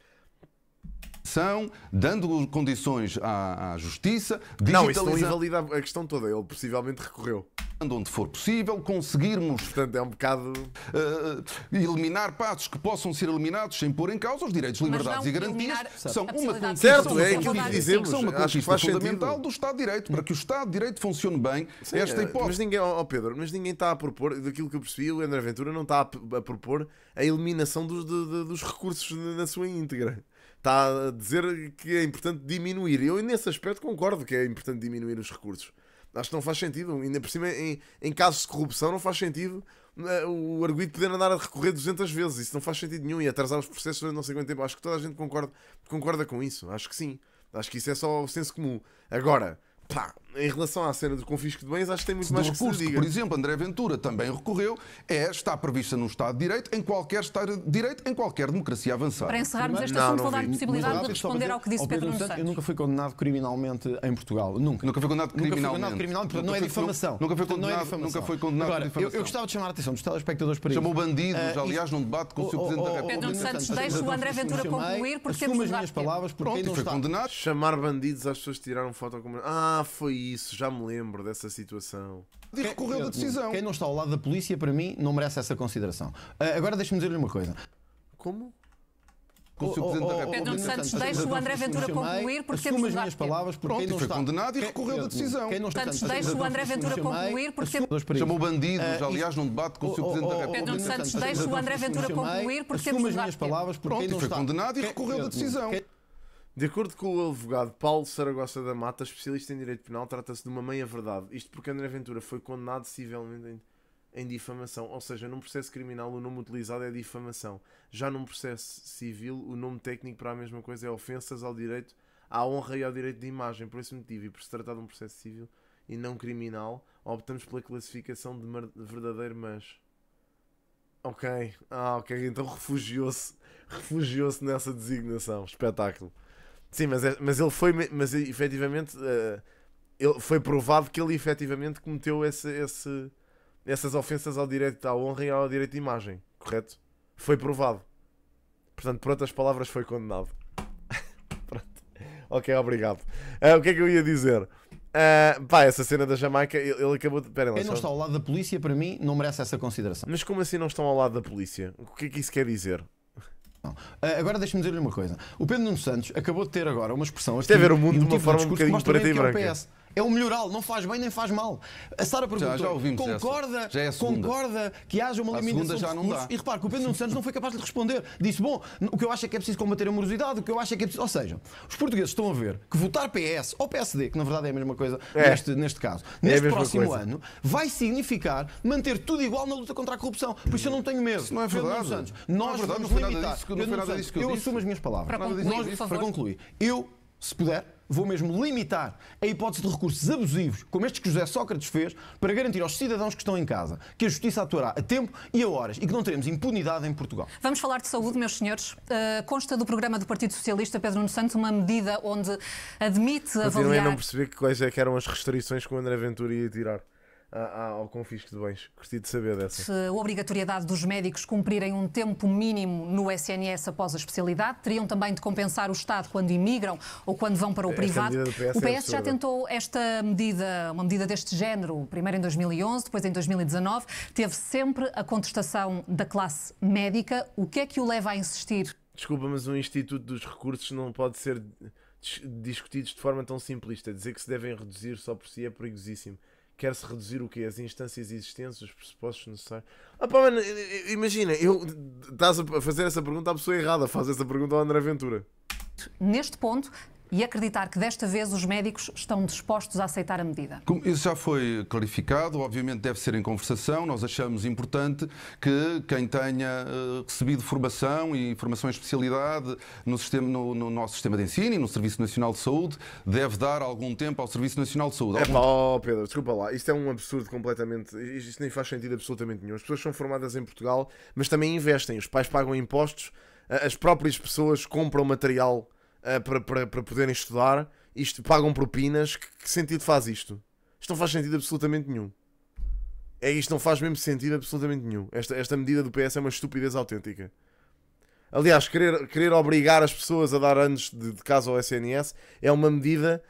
são, dando condições à, à justiça, Não, isso não invalida a questão toda. Ele possivelmente recorreu. Onde for possível, conseguirmos. Portanto, é um bocado. Uh, eliminar passos que possam ser eliminados sem pôr em causa os direitos, liberdades e garantias. É são uma conquista, certo, é que dizemos. São uma conquista fundamental sentido. do Estado de Direito. Para que o Estado de Direito funcione bem, Sim, esta eh, hipótese. Mas ninguém, oh Pedro, mas ninguém está a propor, daquilo que eu percebi, o André Ventura não está a, propor a eliminação dos, de, de, dos recursos na sua íntegra está a dizer que é importante diminuir. Eu, nesse aspecto, concordo que é importante diminuir os recursos. Acho que não faz sentido, ainda por cima, em, em casos de corrupção, não faz sentido eh, o arguido poder andar a recorrer 200 vezes. Isso não faz sentido nenhum e atrasar os processos durante não sei quanto tempo. Acho que toda a gente concorda, concorda com isso. Acho que sim. Acho que isso é só o senso comum. Agora, pá, em relação à cena do confisco de bens, acho que tem muito do mais recurso, que se diga. por exemplo, André Ventura também recorreu, é, está prevista no Estado de Direito, em qualquer Estado de Direito, em qualquer democracia avançada. Para encerrarmos este assunto, não, vou dar a possibilidade de responder ao que disse ao Pedro, oh, Pedro Santos. Eu nunca fui condenado criminalmente em Portugal. Nunca. Nunca fui condenado criminalmente. Nunca fui condenado criminalmente, é portanto, não é difamação. Nunca fui condenado, portanto, não é nunca fui condenado Agora, eu, eu, gostava de chamar a atenção dos telespectadores para isso. Chamou bandidos, uh, aliás, num debate com o oh, Sr. Presidente oh, da República. Pedro Santos, deixa o André Ventura concluir, porque temos as minhas palavras, porque ele não está. condenado. Chamar bandidos às pessoas que tiraram foto com... Ah, foi isso, já me lembro dessa situação. E recorreu da decisão. Quem não está ao lado da polícia, para mim, não merece essa consideração. Uh, agora deixa-me dizer-lhe uma coisa. Como? Com o, oh, oh, oh, o, o, Pedro Santos, deixa o André Ventura concluir porque temos é as minhas é palavras porque Pronto, quem não foi condenado e recorreu da decisão. Quem não está Santos, deixa o André Ventura concluir porque temos... Chamou bandidos, aliás, num debate com o Presidente da República. Pedro Santos, deixa o André Ventura concluir porque temos... as minhas palavras porque quem não está... condenado e recorreu da decisão. De acordo com o advogado Paulo Saragossa da Mata, especialista em direito penal, trata-se de uma meia-verdade. Isto porque André Ventura foi condenado civilmente em, difamação. Ou seja, num processo criminal o nome utilizado é difamação. Já num processo civil, o nome técnico para a mesma coisa é ofensas ao direito, à honra e ao direito de imagem. Por esse motivo, e por se tratar de um processo civil e não criminal, optamos pela classificação de verdadeiro mas. Ok, ah, ok, então refugiou-se refugiou-se nessa designação. Espetáculo. Sim, mas, é, mas ele foi, mas efetivamente, uh, ele foi provado que ele efetivamente cometeu esse, esse, essas ofensas ao direito à honra e ao direito de imagem, correto? Foi provado. Portanto, por outras palavras, foi condenado. Ok, obrigado. Uh, o que é que eu ia dizer? Uh, pá, essa cena da Jamaica, ele, ele acabou de. Pera, não está ao lado da polícia, para mim, não merece essa consideração. Mas como assim não estão ao lado da polícia? O que é que isso quer dizer? Ah, agora deixa-me dizer-lhe uma coisa. O Pedro Nuno Santos acabou de ter agora uma expressão. Isto é ver o mundo de uma tipo forma um bocadinho preta e é branca. É um melhoral, não faz bem nem faz mal. A Sara perguntou, já, já concorda, já é concorda que haja uma limitação já não dá. E repare que o Pedro Nuno Santos não foi capaz de responder. Disse, bom, o que eu acho é que é preciso combater a morosidade, o que eu acho é que é preciso... Ou seja, os portugueses estão a ver que votar PS ou PSD, que na verdade é a mesma coisa é. Neste, neste caso, é neste próximo coisa. ano, vai significar manter tudo igual na luta contra a corrupção. Por isso eu não tenho medo. Isso não é verdade. Pedro Santos, nós não é verdade, vamos limitar. Disso, eu, eu, assumo as minhas palavras. Para é concluir, nós, para concluir eu se puder, vou mesmo limitar a hipótese de recursos abusivos, como estes que José Sócrates fez, para garantir aos cidadãos que estão em casa que a justiça atuará a tempo e a horas e que não teremos impunidade em Portugal. Vamos falar de saúde, meus senhores. Uh, consta do programa do Partido Socialista Pedro Nuno Santos uma medida onde admite Continuem avaliar... Continuei não perceber quais é que eram as restrições que o André Ventura ia tirar ao confisco de bens. Gostaria de saber dessa. Se a obrigatoriedade dos médicos cumprirem um tempo mínimo no SNS após a especialidade, teriam também de compensar o Estado quando imigram ou quando vão para o privado. PS é o PS é já tentou esta medida, uma medida deste género, primeiro em 2011, depois em 2019, teve sempre a contestação da classe médica. O que é que o leva a insistir? Desculpa, mas o Instituto dos Recursos não pode ser discutido de forma tão simplista. Dizer que se devem reduzir só por si é perigosíssimo quer-se reduzir o quê? As instâncias existentes, os pressupostos necessários. Ah pá, mano, imagina, eu estás a fazer essa pergunta à pessoa errada, faz essa pergunta ao André Ventura. Neste ponto, e acreditar que desta vez os médicos estão dispostos a aceitar a medida. Como isso já foi clarificado, obviamente deve ser em conversação. Nós achamos importante que quem tenha eh, recebido formação e formação em especialidade no, sistema, no, no nosso sistema de ensino e no Serviço Nacional de Saúde deve dar algum tempo ao Serviço Nacional de Saúde. É Oh, Pedro, desculpa lá. Isto é um absurdo completamente. Isto nem faz sentido absolutamente nenhum. As pessoas são formadas em Portugal, mas também investem. Os pais pagam impostos, as próprias pessoas compram material eh, para, para, para poderem estudar, isto pagam propinas, que, que, sentido faz isto? Isto não faz sentido absolutamente nenhum. É, isto não faz mesmo sentido absolutamente nenhum. Esta, esta medida do PS é uma estupidez autêntica. Aliás, querer, querer obrigar as pessoas a dar anos de, de casa ao SNS é uma medida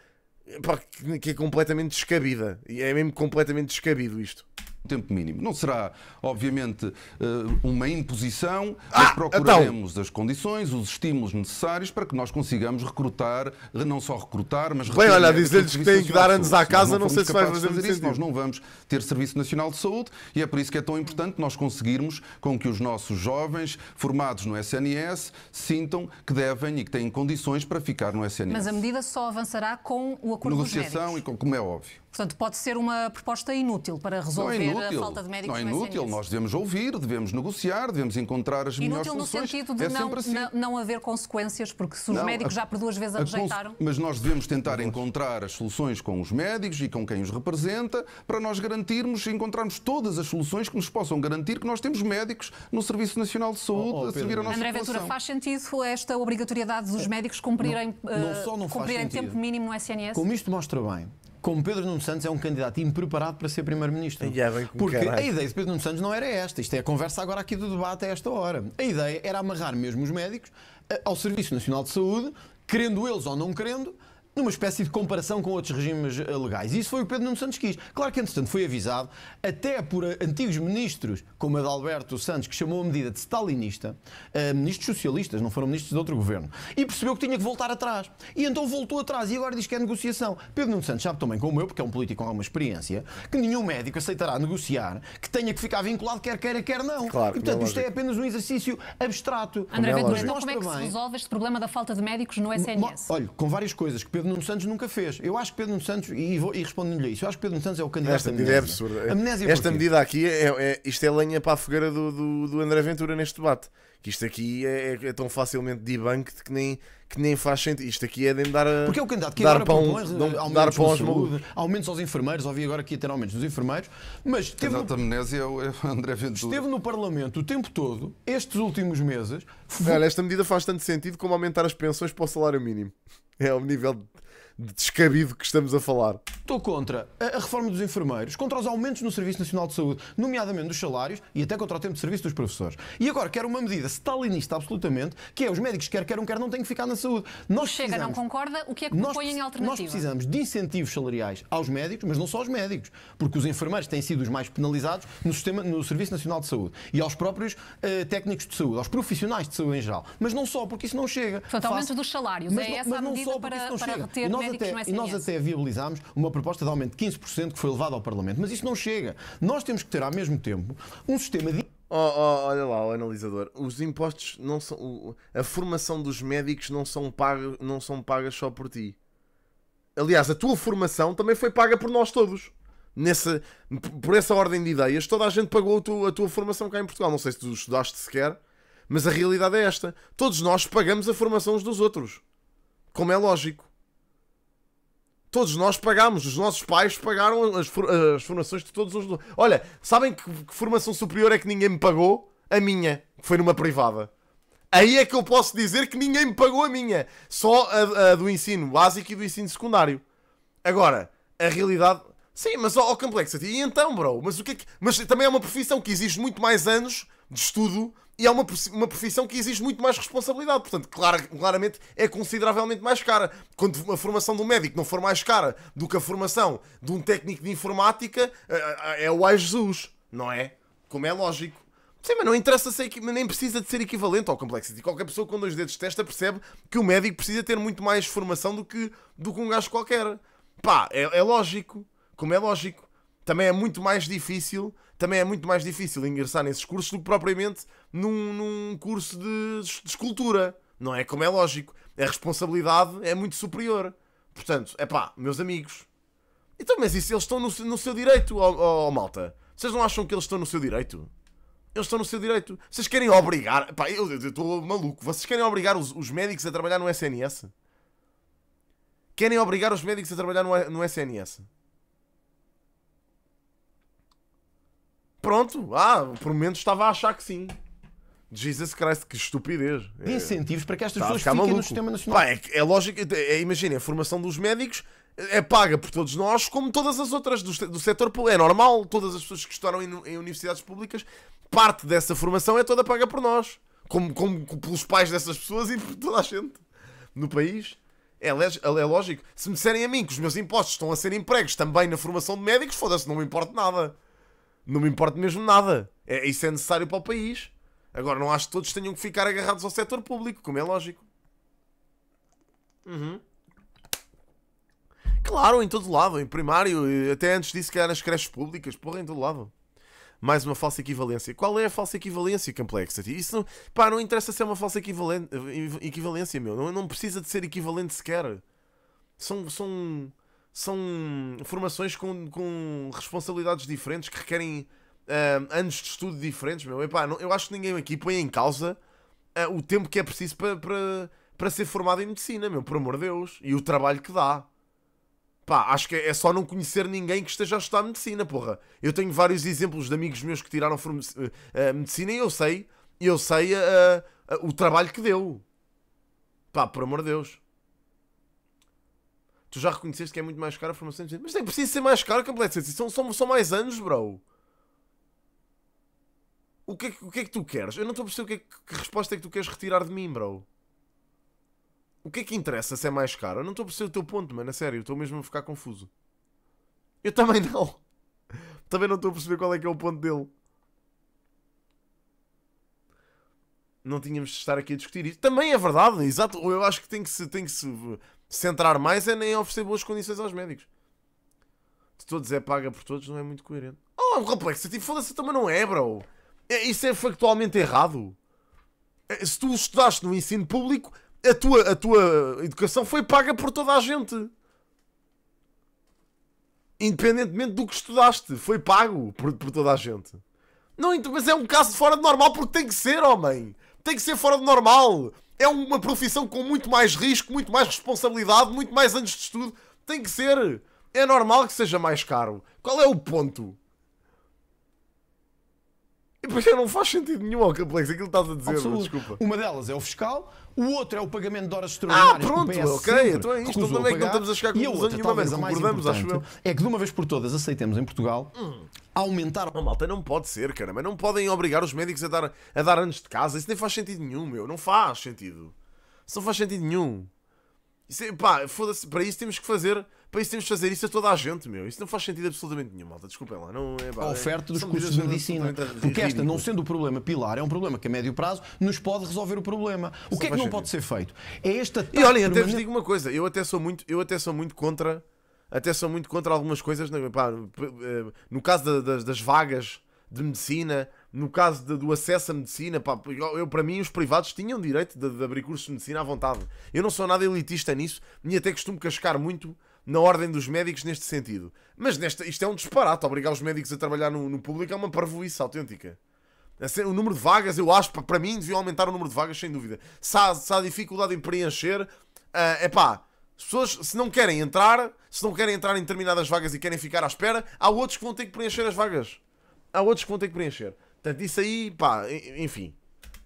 pá, que, que é completamente descabida. E é mesmo completamente descabido isto tempo mínimo. Não será, obviamente, eh, uma imposição, ah, mas ah, procuraremos então. as condições, os estímulos necessários para que nós consigamos recrutar, não só recrutar, mas Bem, olha, dizer-lhes que têm que dar antes à casa, não, não sei se vai fazer, isso. Nós não vamos ter Serviço Nacional de Saúde e é por isso que é tão importante nós conseguirmos com que os nossos jovens formados no SNS sintam que devem e que têm condições para ficar no SNS. Mas a medida só avançará com o acordo Negociação dos médicos. e com, como é óbvio. Portanto, pode ser uma proposta inútil para é resolver é inútil. a falta de médicos Não é inútil, nós devemos ouvir, devemos negociar, devemos encontrar as melhores soluções. Inútil no sentido de é não, assim. não, haver consequências, porque se os não, médicos a, já por duas vezes a, rejeitaram... Mas nós devemos tentar encontrar as soluções com os médicos e com quem os representa para nós garantirmos, encontrarmos todas as soluções que nos possam garantir que nós temos médicos no Serviço Nacional de oh, Saúde oh, oh, a servir a nossa André população. Ventura, faz sentido esta obrigatoriedade dos oh, médicos cumprirem, não, não só não eh, cumprirem tempo mínimo no SNS? Como isto mostra bem como Pedro Nuno Santos é um candidato impreparado para ser Primeiro-Ministro. Porque caralho. a ideia de Pedro Nuno Santos não era esta. Isto é a conversa agora aqui do debate a esta hora. A ideia era amarrar mesmo os médicos eh, ao Serviço Nacional de Saúde, querendo eles ou não querendo, numa espécie de comparação com outros regimes eh, legais. e Isso foi o Pedro Nuno Santos quis. Claro que, entretanto, foi avisado, até por eh, antigos ministros, como a de Alberto Santos, que chamou a medida de stalinista, uh, ministros socialistas, não foram ministros de outro governo, e percebeu que tinha que voltar atrás. E então voltou atrás e agora diz que é negociação. Pedro Nuno Santos sabe também, como eu, porque é um político com alguma experiência, que nenhum médico aceitará negociar que tenha que ficar vinculado quer queira, quer não. Claro, e, é portanto, é isto é apenas um exercício abstrato. André é Ventura, então como é que se resolve este problema da falta de médicos no SNS? Olha, com várias coisas que Pedro Pedro Nuno Santos nunca fez. Eu acho que Pedro Nuno Santos, e, vou, e lhe isso, eu acho que Pedro Nuno Santos é o candidato Esta medida é absurda. Amnésia Esta porquê? medida aqui, é, é, isto é lenha para a fogueira do, do, do André Ventura neste debate. Que isto aqui é, é, é tão facilmente debunked que nem, que nem faz sentido. Isto aqui é de dar a. Porque é o candidato que dar pão, propõe, não, aumentos, dar pão aos saúde, aumentos aos enfermeiros, ouvi agora aqui ter aumentos dos enfermeiros, mas teve. No, amnésia é, é André Ventura. Esteve no Parlamento o tempo todo, estes últimos meses. Cara, esta medida faz tanto sentido como aumentar as pensões para o salário mínimo. heel niet wel de descabido que estamos a falar. Estou contra a reforma dos enfermeiros, contra os aumentos no Serviço Nacional de Saúde, nomeadamente dos salários e até contra o tempo de serviço dos professores. E agora quero uma medida stalinista absolutamente, que é os médicos quer queiram, quer não têm que ficar na saúde. Nós Chega, não concorda, o que é que propõe em alternativa? Nós precisamos de incentivos salariais aos médicos, mas não só aos médicos, porque os enfermeiros têm sido os mais penalizados no, sistema, no Serviço Nacional de Saúde e aos próprios uh, técnicos de saúde, aos profissionais de saúde em geral. Mas não só, porque isso não chega. Portanto, aumento dos salários, mas é não, essa mas a medida só, para, para, reter até, é E nós até viabilizámos uma proposta de aumento de 15% que foi levada ao Parlamento, mas isso não chega. Nós temos que ter, ao mesmo tempo, um sistema de. Oh, oh, olha lá, o analisador. Os impostos não são. A formação dos médicos não são, paga, não são pagas só por ti. Aliás, a tua formação também foi paga por nós todos. Nessa, por essa ordem de ideias, toda a gente pagou a tua, a tua formação cá em Portugal. Não sei se tu estudaste sequer, mas a realidade é esta: todos nós pagamos a formação dos outros. Como é lógico. Todos nós pagámos, os nossos pais pagaram as, for as formações de todos os. Olha, sabem que, que formação superior é que ninguém me pagou? A minha, que foi numa privada. Aí é que eu posso dizer que ninguém me pagou a minha. Só a, a, do ensino básico e do ensino secundário. Agora, a realidade. Sim, mas ó, oh, Complexity, e então, bro? Mas o que é que. Mas também é uma profissão que exige muito mais anos de estudo e é uma, uma profissão que exige muito mais responsabilidade. Portanto, clar, claramente é consideravelmente mais cara. Quando a formação um médico não for mais cara do que a formação de um técnico de informática, é o ai Jesus, não é? Como é lógico. Sim, mas não interessa ser, nem precisa de ser equivalente ao Complexity. Qualquer pessoa com dois dedos de testa percebe que o médico precisa ter muito mais formação do que, do que um gajo qualquer. Pá, é, é lógico. Como é lógico. Também é muito mais difícil também é muito mais difícil ingressar nesses cursos do que propriamente num, num curso de, de escultura, não é? Como é lógico, a responsabilidade é muito superior. Portanto, é pá, meus amigos. Então, mas isso, eles estão no, no seu direito, ó, ó, ó, malta. Vocês não acham que eles estão no seu direito? Eles estão no seu direito. Vocês querem obrigar. Pá, eu estou maluco. Vocês querem obrigar os, os, médicos a trabalhar no SNS? Querem obrigar os médicos a trabalhar no, no SNS? Pronto, ah, por menos estava a achar que sim. Jesus Christ, que estupidez. De é. incentivos para que estas tá pessoas fiquem maluco. no sistema nacional. Pá, é, é lógico, é, é, imagina, a formação dos médicos é paga por todos nós, como todas as outras do, do setor público. É normal, todas as pessoas que estudaram em, em, universidades públicas, parte dessa formação é toda paga por nós. Como, como, como pelos pais dessas pessoas e por toda a gente no país. É, é, lógico. Se me disserem a mim que os meus impostos estão a ser empregos também na formação de médicos, foda-se, não me importa nada. Não me importa mesmo nada. É, isso é necessário para o país. Agora, não acho que todos tenham que ficar agarrados ao setor público, como é lógico. Uhum. Claro, em todo lado, em primário, até antes disso que era nas creches públicas, porra, em todo lado. Mais uma falsa equivalência. Qual é a falsa equivalência, Complexity? Isso não, pá, não interessa ser é uma falsa equivalência, meu. Não, não precisa de ser equivalente sequer. São, são são formações com, com responsabilidades diferentes que requerem uh, anos de estudo diferentes, meu. Epá, não, eu acho que ninguém aqui põe em causa uh, o tempo que é preciso para, para, para ser formado em medicina, meu, por amor de Deus. E o trabalho que dá. Pá, acho que é, é só não conhecer ninguém que esteja a estudar medicina, porra. Eu tenho vários exemplos de amigos meus que tiraram uh, medicina e eu sei, eu sei o trabalho que deu. Pá, por amor de Deus tu já reconheceste que é muito mais caro a formação de Mas tem que ser mais caro, Complexity. São, são, são mais anos, bro. O que, é, o que é que tu queres? Eu não estou a perceber o que, é que, que, resposta é que tu queres retirar de mim, bro. O que é que interessa se é mais caro? Eu não estou a perceber o teu ponto, mano. A sério, estou mesmo a ficar confuso. Eu também não. Também não estou a perceber qual é que é o ponto dele. Não tínhamos de estar aqui a discutir isso. Também é verdade, exato. Eu acho que tem que se, tem que se centrar mais é nem oferecer boas condições aos médicos. Se todos é paga por todos, não é muito coerente. Oh, tipo, foda-se, também não é, bro. É, isso é factualmente errado. É, se tu estudaste no ensino público, a tua, a tua educação foi paga por toda a gente. Independentemente do que estudaste, foi pago por, por toda a gente. Não, mas é um caso fora de normal porque tem que ser, homem. Tem que ser fora de normal é uma profissão com muito mais risco, muito mais responsabilidade, muito mais anos de estudo. Tem que ser. É normal que seja mais caro. Qual é o ponto? E depois não faz sentido nenhum ao complexo aquilo que estás a dizer, desculpa. Uma delas é o fiscal, o outro é o pagamento de horas ah, extraordinárias. Ah, pronto, ok, então é isto. também então é que não estamos a chegar com conclusão nenhuma, vez concordamos, acho eu. É que de uma vez por todas aceitemos em Portugal hum. aumentar. uma oh, malta, não pode ser, cara, mas não podem obrigar os médicos a dar, a dar anos de casa. Isso nem faz sentido nenhum, meu. Não faz sentido. Isso não faz sentido nenhum. Isso é, pá, foda-se, para isso temos que fazer para isso temos de fazer isso a toda a gente, meu. Isso não faz sentido absolutamente nenhum, malta. Desculpem lá. Não é, pá, a oferta dos cursos de medicina. Porque esta, não sendo o problema pilar, é um problema que a médio prazo nos pode resolver o problema. O que é que não pode ser feito? É esta E olhem, até vos digo uma coisa. Eu até sou muito, eu até sou muito contra. Até sou muito contra algumas coisas. É? Pá, eh, no caso das, das vagas de medicina, no caso de, do acesso à medicina, pá, eu, eu, para mim os privados tinham direito de, de, abrir cursos de medicina à vontade. Eu não sou nada elitista nisso, nem até costumo cascar muito na ordem dos médicos neste sentido. Mas nesta, isto é um disparate. Obrigar os médicos a trabalhar no, no público é uma parvoíce autêntica. O número de vagas, eu acho, para mim, deviam aumentar o número de vagas, sem dúvida. Se há, se há dificuldade em preencher, é uh, eh, pá. As pessoas, se não querem entrar, se não querem entrar em determinadas vagas e querem ficar à espera, há outros que vão ter que preencher as vagas. Há outros que vão ter que preencher. Portanto, isso aí, pá, enfim.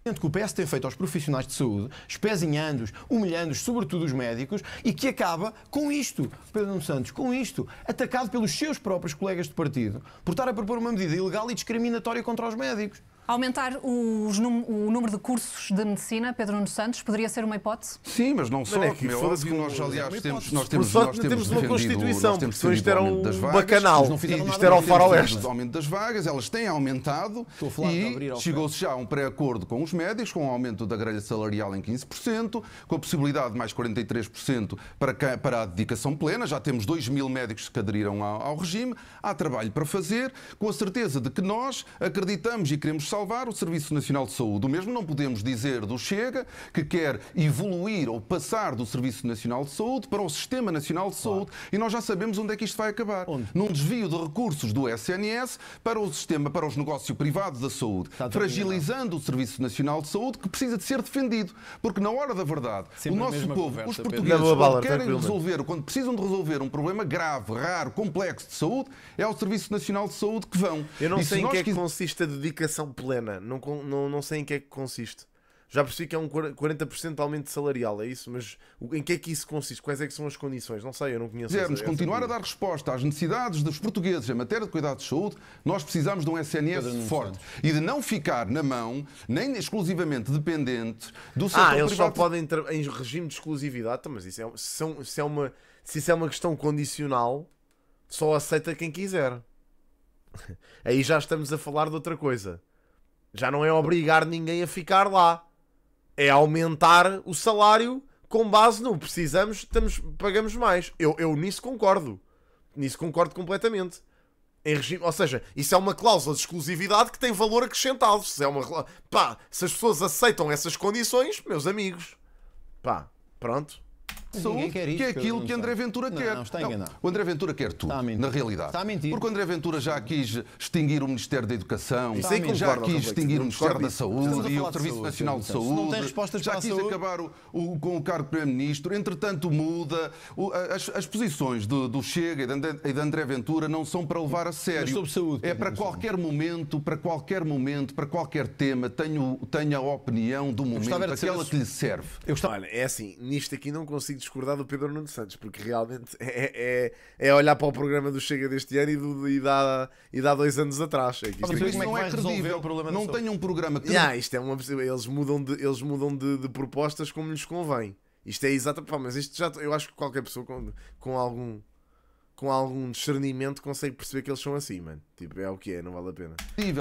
O que o PS tem feito aos profissionais de saúde, espezinhando-os, humilhando-os, sobretudo os médicos, e que acaba com isto, Pedro Nuno Santos, com isto, atacado pelos seus próprios colegas de partido, por estar a propor uma medida ilegal e discriminatória contra os médicos. Aumentar os, o número de cursos de medicina, Pedro Nuno Santos, poderia ser uma hipótese? Sim, mas não só. é que, meu, é óbvio, nós, aliás, é temos, nós temos, nós temos, uma Constituição, temos porque isto era um bacanal, isto era o faroeste. O aumento das vagas, elas têm aumentado e chegou-se já a um pré-acordo com os médicos, com o um aumento da grelha salarial em 15%, com a possibilidade de mais 43% para, para a dedicação plena. Já temos 2 mil médicos que aderiram ao, ao regime. Há trabalho para fazer, com a certeza de que nós acreditamos e queremos salvar salvar o Serviço Nacional de Saúde. O mesmo não podemos dizer do Chega, que quer evoluir ou passar do Serviço Nacional de Saúde para o Sistema Nacional de Saúde. Claro. E nós já sabemos onde é que isto vai acabar. Onde? Num desvio de recursos do SNS para o sistema, para os negócios privados da saúde, Está fragilizando o Serviço Nacional de Saúde, que precisa de ser defendido. Porque na hora da verdade, Sempre o nosso povo, conversa, os portugueses, quando bala, querem resolver, quando precisam de resolver um problema grave, raro, complexo de saúde, é o Serviço Nacional de Saúde que vão. Eu não e sei se em que é que consiste a dedicação política plena. Não, não, não sei em que é que consiste. Já percebi que é um 40% de aumento salarial, é isso? Mas em que é que isso consiste? Quais é que são as condições? Não sei, eu não conheço. Quisermos continuar a dar resposta às necessidades dos portugueses em matéria de cuidado de saúde, nós precisamos de um SNS forte. E de não ficar na mão, nem exclusivamente dependente do ah, setor Ah, eles privado. só podem entrar em regime de exclusividade, tá, mas isso é, são, se, é uma, se isso é uma questão condicional, só aceita quem quiser. Aí já estamos a falar de outra coisa. Já não é obrigar ninguém a ficar lá. É aumentar o salário com base no precisamos, estamos, pagamos mais. Eu, eu nisso concordo. Nisso concordo completamente. Em regime, ou seja, isso é uma cláusula de exclusividade que tem valor acrescentado. Se, é uma, pá, se as pessoas aceitam essas condições, meus amigos, pá, pronto de saúde quer que é aquilo que André Ventura não, quer. Não, está enganado. Não, o André Ventura quer tudo, na realidade. Está a Porque o André Ventura já quis extinguir o Ministério da Educação, já quis extinguir o Ministério da Saúde e o Serviço Nacional de Saúde. Não tem respostas já quis acabar com o cargo de Primeiro-Ministro. Entretanto, muda. As posições do Chega e de André Ventura não são para levar a sério. É para qualquer assim. momento, para qualquer momento, para qualquer tema, tenho, tenho a opinião do momento, aquela que lhe serve. Eu Olha, é assim, nisto aqui não consigo discordar do Pedro Nuno Santos, porque realmente é, é, é olhar para o programa do Chega deste ano e, do, e, dá, e dá dois anos atrás. É que isto, é é não é credível. problema não tem um programa que. Yeah, isto é uma, eles mudam, de, eles mudam de, de propostas como lhes convém. Isto é exato Mas isto já. Eu acho que qualquer pessoa com, com algum com algum discernimento consegue perceber que eles são assim, mano. Tipo, é o que é, não vale a pena.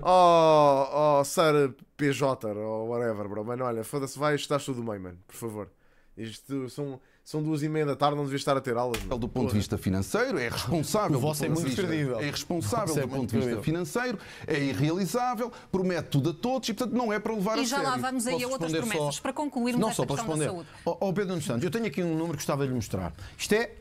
Oh, oh, Sarah PJ ou whatever, bro. Mano, olha, foda-se, vai estás tudo bem, mano, por favor. Isto são. São duas e meia da tarde, não devia estar a ter aulas. Meu. Do ponto de vista financeiro, é responsável. O vosso é muito credível. É responsável é do ponto de vista financeiro, é irrealizável, promete tudo a todos e, portanto, não é para levar e a sério. E já lá vamos aí a outras promessas só... para concluirmos não esta só para responder. da saúde. Ó oh, Pedro Nunes Santos, eu tenho aqui um número que gostava de lhe mostrar. Isto é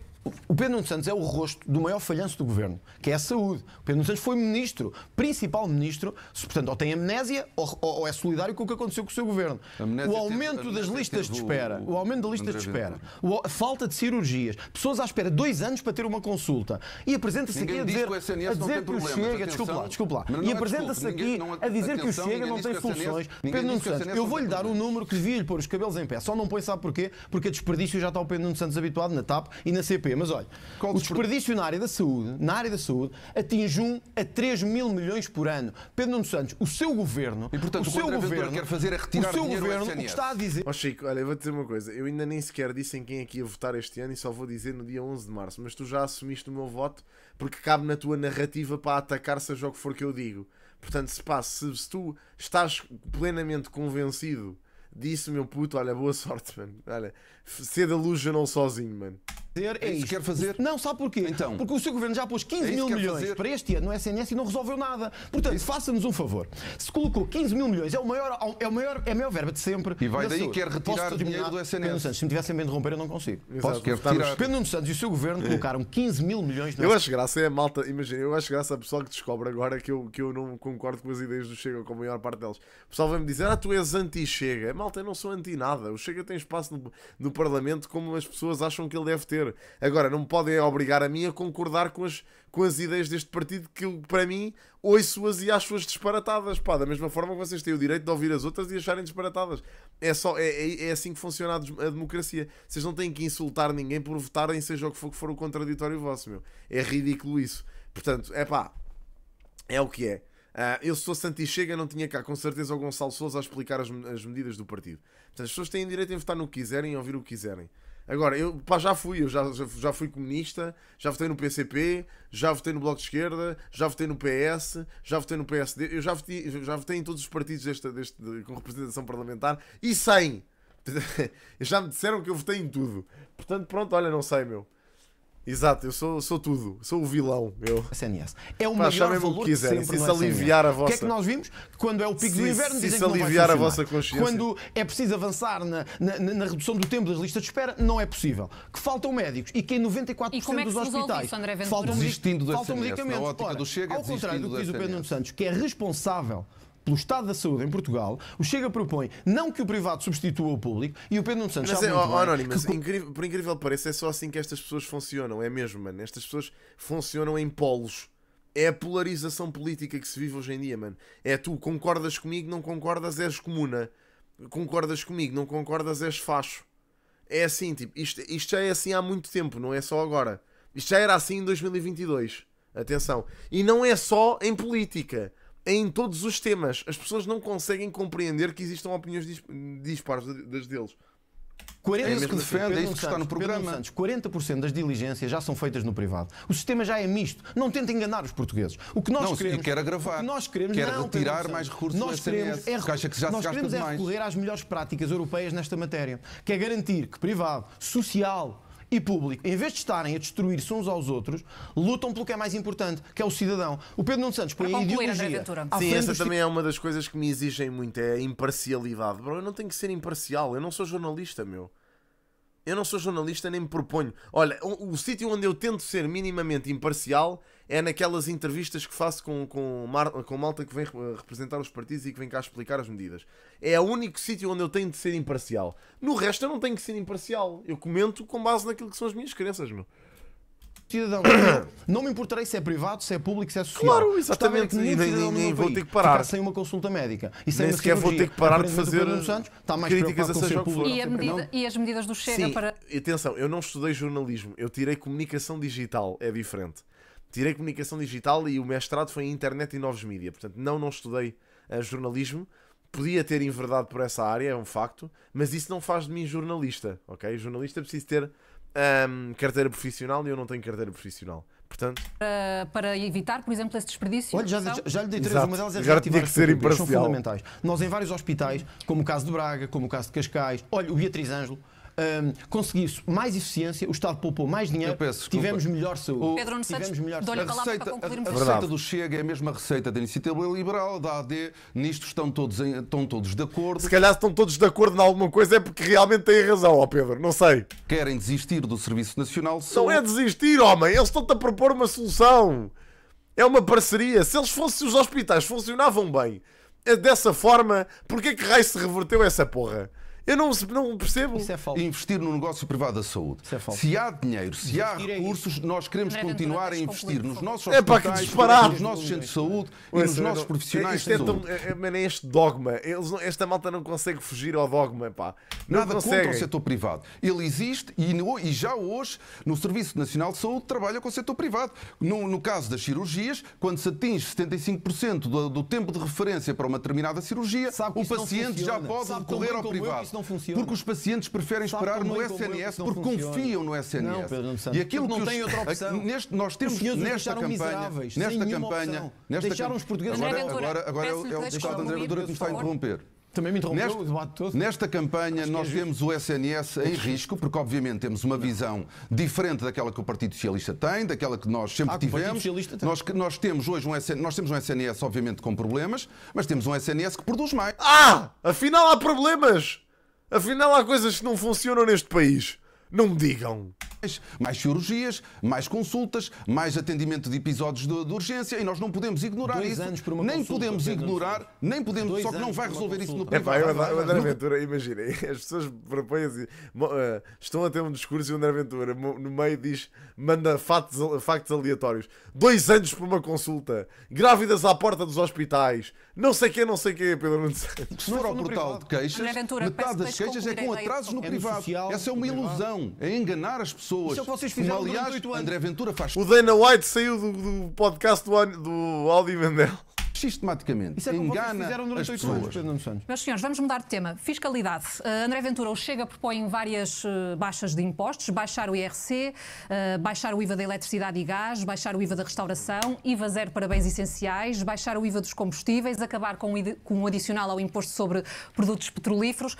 o Pedro Nuno Santos é o rosto do maior falhanço do governo, que é a saúde. O Pedro Nuno Santos foi ministro, principal ministro, portanto, ou tem amnésia ou, ou, ou, é solidário com o que aconteceu com o seu governo. O aumento das listas de espera, o, aumento da lista de espera, a falta de cirurgias, pessoas à espera dois anos para ter uma consulta e apresenta-se aqui a dizer, que, é é a dizer que o Chega, desculpe lá, lá, e apresenta-se aqui a dizer que o Chega não tem soluções. Pedro Nuno Santos, eu vou-lhe dar um número que devia-lhe pôr os cabelos em pé, só não põe, sabe porquê? Porque a desperdício já está o Pedro Nuno Santos habituado na TAP e na CP mas olha, Qual o desperdício na área da saúde, na área da saúde, atinge 1 a 3 mil milhões por ano. Pedro Nuno Santos, o seu governo, e, portanto, o, o seu governo quer fazer é retirar o seu governo, o que está a dizer. Ó oh, Chico, olha, vou dizer uma coisa, eu ainda nem sequer disse em quem é que ia votar este ano e só vou dizer no dia 11 de março, mas tu já assumiste o meu voto porque cabe na tua narrativa para atacar seja o que for que eu digo. Portanto, se pá, se, se tu estás plenamente convencido disse meu puto, olha, boa sorte, mano. Olha, ser da luz não sozinho, mano. É, é isso quer fazer? Não, sabe porquê? Então, Porque o seu governo já pôs 15 é mil milhões fazer? para este ano no SNS e não resolveu nada. Portanto, é faça-nos um favor. Se colocou 15 mil milhões, é o maior, é o maior, é a maior verba de sempre. E vai daí quer retirar o dinheiro do SNS. Pedro Santos, se me tivessem bem interromper, eu não consigo. Exato, Posso quer é retirar. Pedro Santos e o seu governo é. colocaram 15 mil milhões. Eu acho graça, é a malta, imagina, eu acho graça a pessoa que descobre agora que eu, que eu não concordo com as ideias do Chega, com a maior parte delas O pessoal vai-me dizer, ah, tu és anti-Chega. Malta, eu não sou anti nada. O Chega tem espaço no, no Parlamento como as pessoas acham que ele deve ter. Agora, não me podem obrigar a mim a concordar com as, com as ideias deste partido que, para mim, ouço-as e acho-as disparatadas. Pá, da mesma forma que vocês têm o direito de ouvir as outras e acharem disparatadas. É, só, é, é, é assim que funciona a, a democracia. Vocês não têm que insultar ninguém por votarem, seja o que for, que for o contraditório vosso, meu. É ridículo isso. Portanto, é pá, é o que é. Uh, eu, se fosse anti-chega, não tinha cá com certeza o Gonçalo Souza a explicar as, as, medidas do partido. Portanto, as pessoas têm direito a votar no que quiserem e ouvir o que quiserem. Agora, eu pá, já fui, eu já, já, já, fui comunista, já votei no PCP, já votei no Bloco de Esquerda, já votei no PS, já votei no PSD, eu já votei, já votei em todos os partidos deste, deste, com representação parlamentar e sem. já me disseram que eu votei em tudo. Portanto, pronto, olha, não sei, meu. Exato, eu sou, sou tudo, sou o vilão. Eu... É SNS. É o Pá, maior valor que quiser, sempre se aliviar a vossa. O que é que nós vimos? Quando é o pico se, do inverno, se dizem se que aliviar a vossa consciência. Quando é preciso avançar na, na, na, redução do tempo das listas de espera, não é possível. Que faltam médicos e que em 94% e como é que dos hospitais isso, André faltam, desistindo do faltam SNS, medicamentos. Ora, do Chega, ao contrário do que diz o Pedro Santos, que é responsável pelo Estado da Saúde em Portugal, o Chega propõe não que o privado substitua o público e o Pedro Nuno Santos. Mas é, oh, Anónimos, que... por incrível que pareça, é só assim que estas pessoas funcionam, é mesmo, mano. Estas pessoas funcionam em polos. É a polarização política que se vive hoje em dia, mano. É tu concordas comigo, não concordas, és comuna. Concordas comigo, não concordas, és facho. É assim, tipo, isto, isto já é assim há muito tempo, não é só agora. Isto já era assim em 2022. Atenção. E não é só em política em todos os temas. As pessoas não conseguem compreender que existam opiniões dispares das deles. 40 é, assim. é isso que defende, é isso que está no programa. Santos, 40% das diligências já são feitas no privado. O sistema já é misto. Não tenta enganar os portugueses. O que nós não, queremos. quer agravar. nós queremos, quer não, retirar mais recursos nós do SMS, é, acha que já nós queremos é recorrer às melhores práticas europeias nesta matéria, que é garantir que privado, social, e público, em vez de estarem a destruir-se uns aos outros, lutam pelo que é mais importante, que é o cidadão. O Pedro Nuno Santos põe é Para a concluir, ideologia. Sim, essa também é uma das coisas que me exigem muito, é a imparcialidade. Bro, eu não tenho que ser imparcial, eu não sou jornalista, meu. Eu não sou jornalista nem me proponho. Olha, o, o sítio onde eu tento ser minimamente imparcial é naquelas entrevistas que faço com, com, Mar, com malta que vem eh, representar os partidos e que vem cá explicar as medidas. É o único sítio onde eu tenho de ser imparcial. No resto eu não tenho que ser imparcial. Eu comento com base naquilo que são as minhas crenças, meu. Cidadão, não me importarei se é privado, se é público, se é social. Claro, exatamente. E nem, nem, nem vou ter que parar. sem uma consulta médica. E sem nem sequer vou ter que parar de fazer Santos, está mais críticas a seja público. E, a medida, e, as medidas do Chega Sim, para. Atenção, eu não estudei jornalismo, eu tirei comunicação digital, é diferente tirei comunicação digital e o mestrado foi em internet e novos mídia. Portanto, não, não estudei uh, jornalismo. Podia ter enverdado por essa área, é um facto, mas isso não faz de mim jornalista, ok? Jornalista precisa ter um, ehm, carteira profissional e eu não tenho carteira profissional. Portanto... Para, para evitar, por exemplo, esse desperdício? Olha, já, já, já lhe dei três, uma delas é Agora que ser São fundamentais. Nós em vários hospitais, como o caso de Braga, como o caso de Cascais, olha, o Beatriz Ângelo, um, conseguiu-se mais eficiência, o Estado poupou mais dinheiro, peço, tivemos melhor saúde. O... Pedro, não tivemos melhor saúde. A receita, a, a receita do Chega é a mesma receita da iniciativa liberal, da AD, nisto estão todos, em, estão todos de acordo. Se calhar estão todos de acordo em alguma coisa é porque realmente têm razão, ó Pedro, não sei. Querem desistir do Serviço Nacional de Saúde. Não é desistir, homem, eles estão-te a propor uma solução. É uma parceria. Se eles fossem, os hospitais funcionavam bem, eh, dessa forma, porque que raio se reverteu essa porra? Eu não, não percebo. é Investir no negócio privado da saúde. é Se há dinheiro, se há recursos, nós queremos é continuar a investir nos nossos é hospitais, para nos nossos centros de saúde e nos nossos é, profissionais isto de é saúde. Mas é, é, este dogma. Eles, esta malta não consegue fugir ao dogma, pá. Nada conseguem. contra o setor privado. Ele existe e, no, e, já hoje no Serviço Nacional de Saúde trabalha com o setor privado. No, no caso das cirurgias, quando se atinge 75% do, do, tempo de referência para uma determinada cirurgia, Sabe o paciente já pode recorrer ao privado não funciona. Porque os pacientes preferem Sabe esperar no SNS porque confiam no SNS. Não, Pedro, não e aquilo não que tem outra opção. Neste, nós temos nesta campanha, nesta campanha, nesta deixaram os portugueses agora, agora, agora é o é deputado André Ventura que me está a interromper. Também me interrompeu Neste, o debate todo. Nesta campanha Acho nós é o SNS em é risco, porque obviamente temos uma visão diferente daquela que o Partido Socialista tem, daquela que nós sempre ah, tivemos. Nós, nós, temos hoje um SNS, nós temos um SNS obviamente com problemas, mas temos um SNS que produz mais. Ah! Afinal há problemas! Afinal, há coisas que não funcionam neste país. Não me digam. Mais cirurgias, mais consultas, mais atendimento de episódios de, de urgência e nós não podemos ignorar Dois isso. nem consulta, podemos ignorar, anos. nem podemos, Dois só que não vai resolver isso no privado. É, pá, o vai, eu, vai, Ventura, as pessoas propõem assim, uh, estão a ter um discurso e o André Ventura no meio diz, manda factos, factos aleatórios. Dois anos por uma consulta, grávidas à porta dos hospitais, não sei quem, não sei quem, Pedro menos Se for ao portal privado. de queixas, Ventura, metade das queixas é com atrasos é no privado. Essa é uma ilusão a é enganar as pessoas. Isso é o que vocês fizeram Como, aliás, anos. André Ventura faz. O Dana White saiu do, do podcast do, do Aldi Mandel. Sistematicamente Isso é engana as pessoas. Anos, Meus senhores, vamos mudar de tema. Fiscalidade. Uh, André Ventura, o Chega propõe várias uh, baixas de impostos, baixar o IRC, uh, baixar o IVA da eletricidade e gás, baixar o IVA da restauração, IVA zero para bens essenciais, baixar o IVA dos combustíveis, acabar com, com um adicional ao imposto sobre produtos petrolíferos.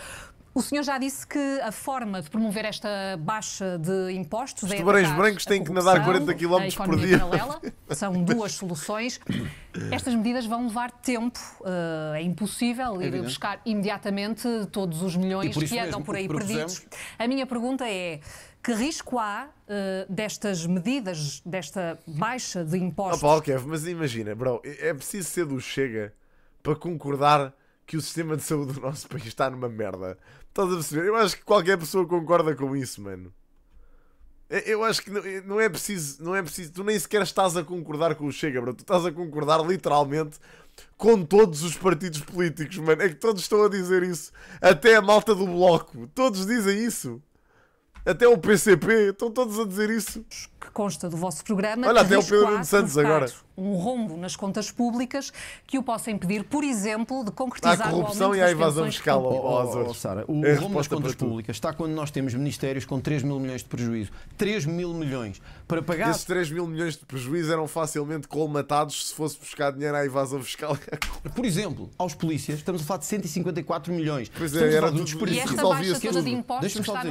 O senhor já disse que a forma de promover esta baixa de impostos Os é. Os tubarões brancos têm que nadar 40 km por dia. Paralela. São duas soluções. Estas medidas vão levar tempo. Eh, é impossível ir buscar imediatamente todos os milhões que andam por aí perdidos. A minha pergunta é. Que risco há uh, destas medidas, desta baixa de impostos? Oh, Paulo Kev, mas imagina, bro, é preciso ser do Chega para concordar que o sistema de saúde do nosso país está numa merda. Estás a perceber? Eu acho que qualquer pessoa concorda com isso, mano. É, eu acho que é, não, é preciso, não é preciso, tu nem sequer estás a concordar com o Chega, bro. Tu estás a concordar literalmente com todos os partidos políticos, mano. É que todos estão a dizer isso. Até a malta do bloco. Todos dizem isso. Até o PCP. Estão todos a dizer isso que consta do vosso programa. Olha, até o Pedro Santos agora. Um rombo nas contas públicas que o possa impedir, por exemplo, de concretizar a corrupção e a evasão fiscal. Oh, oh, oh, Sara, o é rombo nas contas públicas está quando nós temos ministérios com 3 mil milhões de prejuízo. 3 mil milhões. Para pagar. Esses 3 mil milhões de prejuízo eram facilmente colmatados se fosse buscar dinheiro à evasão fiscal. Por exemplo, aos polícias, estamos a falar de 154 milhões. Pois é, estamos era tudo desperdício resolvia-se.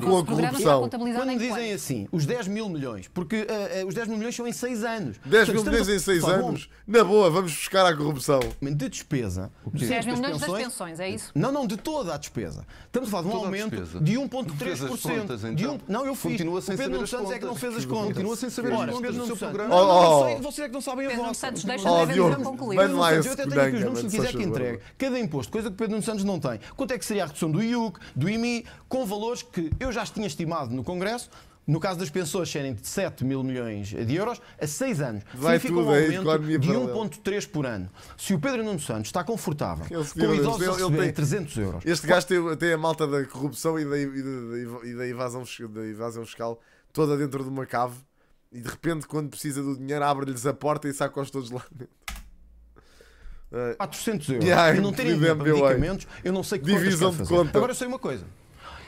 Com a corrupção. Quando dizem assim, os 10 mil milhões, porque uh, os 10 mil milhões são em 6 anos. 10 mil milhões em 6 anos? Na boa, vamos buscar a corrupção. De despesa. Dos 10 mil milhões das pensões, é isso? Não, não, de toda a despesa. Estamos a falar de um toda aumento de 1,3%. Então. um, não, eu fiz. Continua sem o Pedro Nunes Santos é que não fez as contas. Continua sem saber Ora, as contas do seu programa. Oh, oh. Vocês é que não sabem a vossa. Santos, deixa oh, Diogo, concluir. Eu até tenho aqui os números, se quiser que entregue. Cada imposto, coisa que Pedro Nunes Santos não tem. Quanto é que seria a redução do IUC, do IMI, com valores que eu já tinha estimado no Congresso, no caso das pensões serem de 7 mil milhões de euros, a 6 anos. Vai significa um aumento aí, de 1,3 por ano. Se o Pedro Nuno Santos está confortável ele, com idosos a receberem tem, 300 euros... Este gasto tem, tem, a malta da corrupção e da, e da, e da, evasão, da evasão fiscal toda dentro de uma cave e de repente, quando precisa do dinheiro, abre-lhes a porta e saca-os todos lá dentro. 400 euros. Yeah, não terem é medicamentos, eu não sei que Divisão de fazer. Conta. Agora eu sei uma coisa.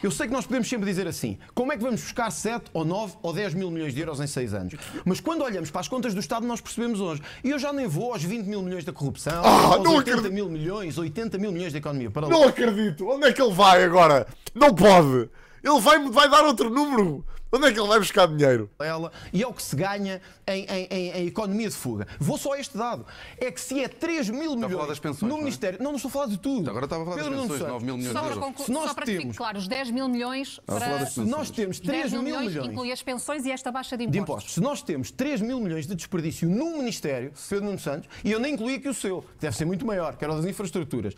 Eu sei que nós podemos sempre dizer assim: como é que vamos buscar 7 ou 9 ou 10 mil milhões de euros em 6 anos? Mas quando olhamos para as contas do Estado, nós percebemos hoje. E eu já nem vou aos 20 mil milhões da corrupção, ah, aos 80 acredito. mil milhões, 80 mil milhões da economia. Para não acredito! Onde é que ele vai agora? Não pode! Ele vai, vai dar outro número! Onde é que ele vai buscar dinheiro? Ela, e é o que se ganha em, em, em, em economia de fuga. Vou só a este dado. É que se é 3 mil Está a falar das pensões, no não é? Não, não estou a falar de tudo. Então, agora estava a falar das Pedro Nuno pensões, 9 mil milhões Só para, euros. conclu- Se nós só para que fique claro, os 10 mil milhões ah, a falar das Se nós temos 3 10 mil milhões, inclui as pensões e esta baixa de de impostos, se nós temos 3 mil milhões de desperdício no Ministério, Pedro Nuno Santos, e eu nem incluí aqui o seu, que deve ser muito maior, que era o das infraestruturas,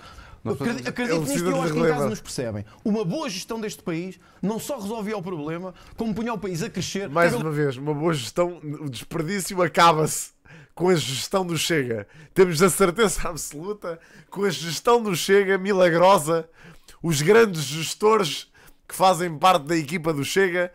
Acredito, acredito nisto e eu acho que em casa nos percebem. Uma boa gestão deste país não só resolvia o problema, como punha o país a crescer. Mais uma vez, uma boa gestão, o desperdício acaba-se com a gestão do Chega. Temos a certeza absoluta com a gestão do Chega milagrosa, os grandes gestores que fazem parte da equipa do Chega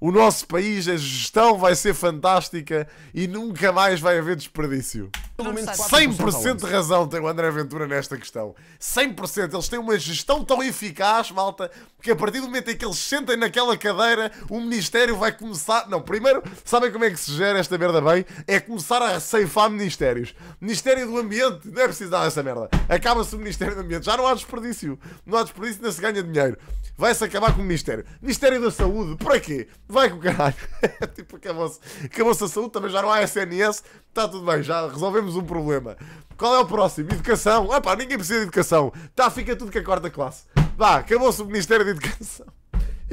o nosso país, a gestão vai ser fantástica e nunca mais vai haver desperdício. 100% de razão tem o André Ventura nesta questão. 100%. Eles têm uma gestão tão eficaz, malta, que a partir do momento em que eles sentem naquela cadeira, o Ministério vai começar. Não, primeiro, sabem como é que se gera esta merda bem? É começar a ceifar ministérios. Ministério do Ambiente, não é preciso dar essa merda. Acaba-se o Ministério do Ambiente. Já não há desperdício. Não há desperdício, ainda se ganha dinheiro. Vai-se acabar com o Ministério. Ministério da Saúde, para quê? vai com o caralho. tipo, acabou-se acabou a saúde, também já não há SNS, está tudo bem, já resolvemos um problema. Qual é o próximo? Educação. Ah pá, ninguém precisa de educação. Tá, fica tudo com a quarta classe. Vá, acabou-se o Ministério da Educação